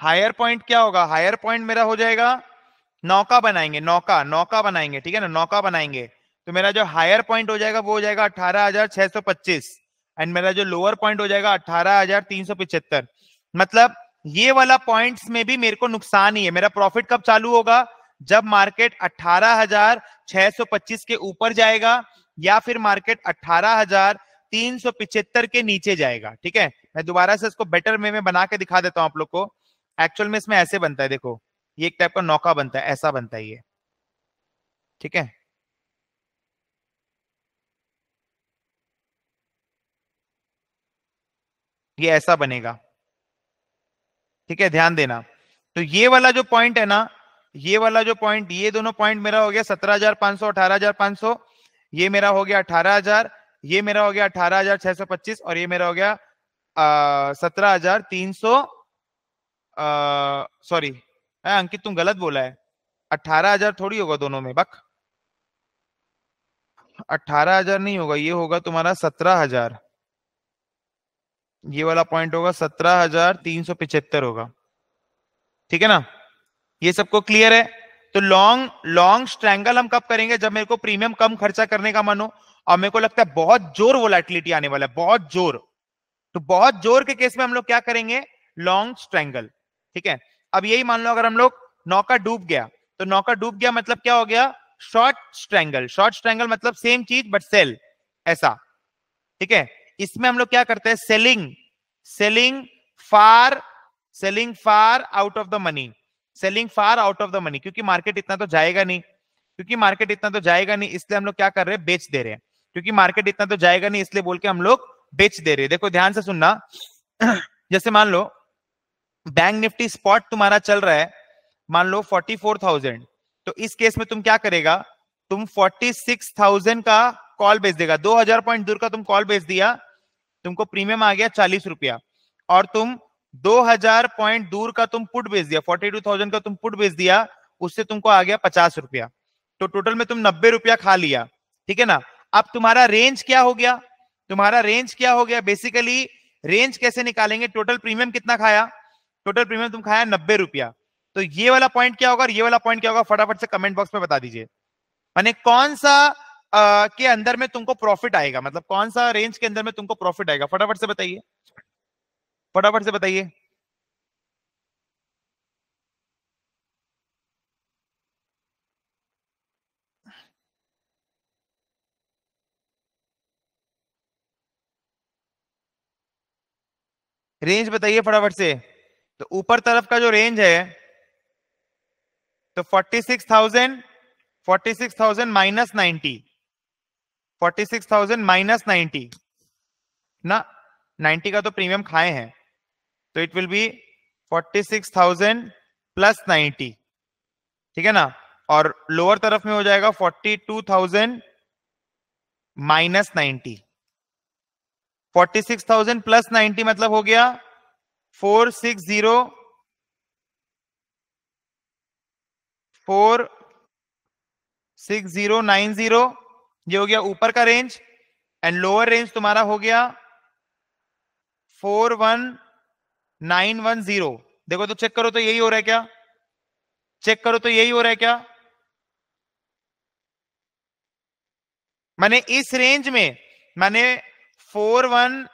हायर पॉइंट क्या होगा हायर पॉइंट मेरा हो जाएगा नौका बनाएंगे नौका नौका बनाएंगे ठीक है ना नौका बनाएंगे तो मेरा जो हायर पॉइंट हो जाएगा वो हो जाएगा अठारह हजार छह सौ पच्चीस एंड मेरा जो लोअर पॉइंट हो जाएगा अठारह हजार तीन सौ पिछहत्तर मतलब ये वाला पॉइंट में भी मेरे को नुकसान ही है मेरा प्रॉफिट कब चालू होगा जब मार्केट अठारह हजार छह सौ पच्चीस के ऊपर जाएगा या फिर मार्केट अठारह हजार तीन सौ पिछहत्तर के नीचे जाएगा ठीक है मैं दोबारा से इसको बेटर वे में बना के दिखा देता हूं आप लोग को एक्चुअल में इसमें ऐसे बनता है देखो ये एक टाइप का नौका बनता है ऐसा बनता है ये ठीक है ये ऐसा बनेगा ठीक है ध्यान देना तो ये वाला जो पॉइंट है ना ये वाला जो पॉइंट ये दोनों पॉइंट मेरा हो गया सत्रह हजार पांच सौ अठारह हजार पांच सौ ये मेरा हो गया अठारह हजार ये मेरा हो गया अठारह हजार छह सौ पच्चीस और ये मेरा हो गया सत्रह हजार तीन सौ सॉरी अंकित तुम गलत बोला है अट्ठारह हजार थोड़ी होगा दोनों में बक अठारह हजार नहीं होगा ये होगा तुम्हारा सत्रह हजार ये वाला पॉइंट होगा सत्रह हजार तीन सौ पिछहत्तर होगा ठीक है ना ये सबको क्लियर है तो लॉन्ग लॉन्ग स्ट्रैंगल हम कब करेंगे जब मेरे को प्रीमियम कम खर्चा करने का मन हो और मेरे को लगता है बहुत जोर वोलाटिलिटी आने वाला है बहुत जोर तो बहुत जोर के केस में हम लोग क्या करेंगे लॉन्ग स्ट्रैंगल ठीक है अब यही मान लो अगर हम लोग नौका डूब गया तो नौका डूब गया मतलब क्या हो गया शॉर्ट स्ट्रैंगल शॉर्ट स्ट्रैंगल मतलब सेम चीज बट सेल ऐसा ठीक है इसमें हम लोग क्या करते हैं selling selling far selling far out of the money selling far out of the money क्योंकि मार्केट इतना तो जाएगा नहीं क्योंकि मार्केट इतना तो जाएगा नहीं इसलिए हम लोग क्या कर रहे हैं बेच दे रहे हैं क्योंकि मार्केट इतना तो जाएगा नहीं इसलिए बोल के हम लोग बेच दे रहे हैं देखो ध्यान से सुनना जैसे मान लो बैंक निफ्टी स्पॉट तुम्हारा चल रहा है मान लो फोर्टी फोर थाउजेंड तो इस केस में तुम क्या करेगा तुम फोर्टी सिक्स थाउजेंड का कॉल बेच देगा दो हजार पॉइंट दूर का तुम कॉल बेच दिया तुमको प्रीमियम आ गया चालीस रुपया और तुम दो हजार पॉइंट दूर का तुम पुट बेच दिया फोर्टी टू थाउजेंड का तुम पुट बेच दिया उससे तुमको आ गया पचास रुपया तो टोटल में तुम नब्बे रुपया खा लिया ठीक है ना अब तुम्हारा रेंज क्या हो गया तुम्हारा रेंज क्या हो गया बेसिकली रेंज कैसे निकालेंगे टोटल प्रीमियम कितना खाया टोटल प्रीमियम तुम खाया नब्बे रुपया तो ये वाला पॉइंट क्या होगा ये वाला पॉइंट क्या होगा फटाफट से कमेंट बॉक्स में बता दीजिए मैंने कौन सा आ, के अंदर में तुमको प्रॉफिट आएगा मतलब कौन सा रेंज के अंदर में तुमको प्रॉफिट आएगा फटाफट से बताइए फटाफट से बताइए रेंज बताइए फटाफट से तो ऊपर तरफ का जो रेंज है तो 46,000 46,000 माइनस 90 46,000 माइनस 90 ना 90 का तो प्रीमियम खाए हैं तो इट विल बी 46,000 प्लस 90 ठीक है ना और लोअर तरफ में हो जाएगा 42,000 माइनस 90 46,000 प्लस 90 मतलब हो गया four six zero four six zero nine zero ये हो गया ऊपर का रेंज एंड लोअर रेंज तुम्हारा हो गया four one nine one zero देखो तो चेक करो तो यही हो रहा है क्या चेक करो तो यही हो रहा है क्या मैंने इस रेंज में मैंने four one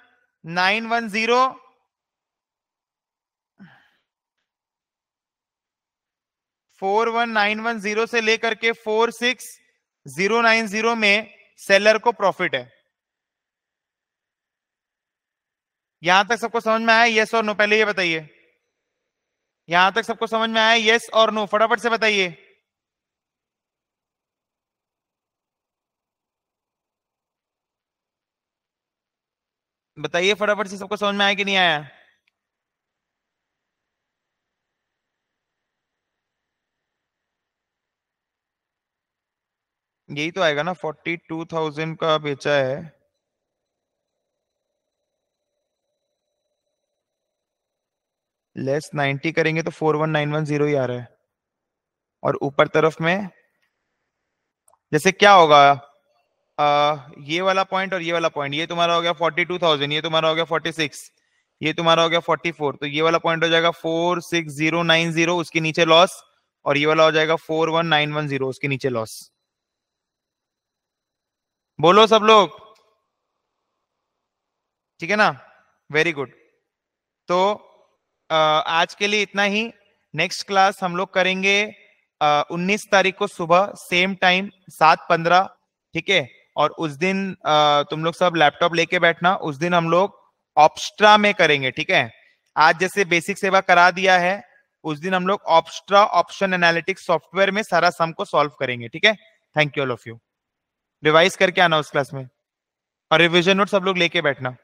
nine one zero four one nine one zero से लेकर के four six zero nine zero में सेलर को प्रॉफिट है यहां तक सबको समझ में आया यस और नो पहले ये बताइए यहां तक सबको समझ में आया यस और नो फटाफट से बताइए बताइए फटाफट से सबको समझ में आया कि नहीं आया यही तो आएगा ना फोर्टी टू थाउजेंड का बेचा है लेस नाइन्टी करेंगे तो four one nine one zero ही आ रहा है और ऊपर तरफ में जैसे क्या होगा आ, ये वाला पॉइंट और ये वाला पॉइंट ये तुम्हारा हो गया फोर्टी टू थाउजेंड ये तुम्हारा हो गया फोर्टी सिक्स ये तुम्हारा हो गया फोर्टी फोर तो ये वाला पॉइंट हो जाएगा four six zero nine zero उसके नीचे लॉस और ये वाला हो जाएगा four one nine one zero उसके नीचे लॉस बोलो सब लोग ठीक है ना वेरी गुड तो आज के लिए इतना ही नेक्स्ट क्लास हम लोग करेंगे उन्नीस तारीख को सुबह सेम टाइम सात पंद्रह ठीक है और उस दिन तुम लोग सब लैपटॉप लेके बैठना उस दिन हम लोग ऑप्स्ट्रा में करेंगे ठीक है आज जैसे बेसिक सेवा करा दिया है उस दिन हम लोग ऑप्स्ट्रा ऑप्शन एनालिटिक्स सॉफ्टवेयर में सारा सम को सॉल्व करेंगे ठीक है thank you all of you revise करके आना उस क्लास में और रिविजन नोट सब लोग लेके बैठना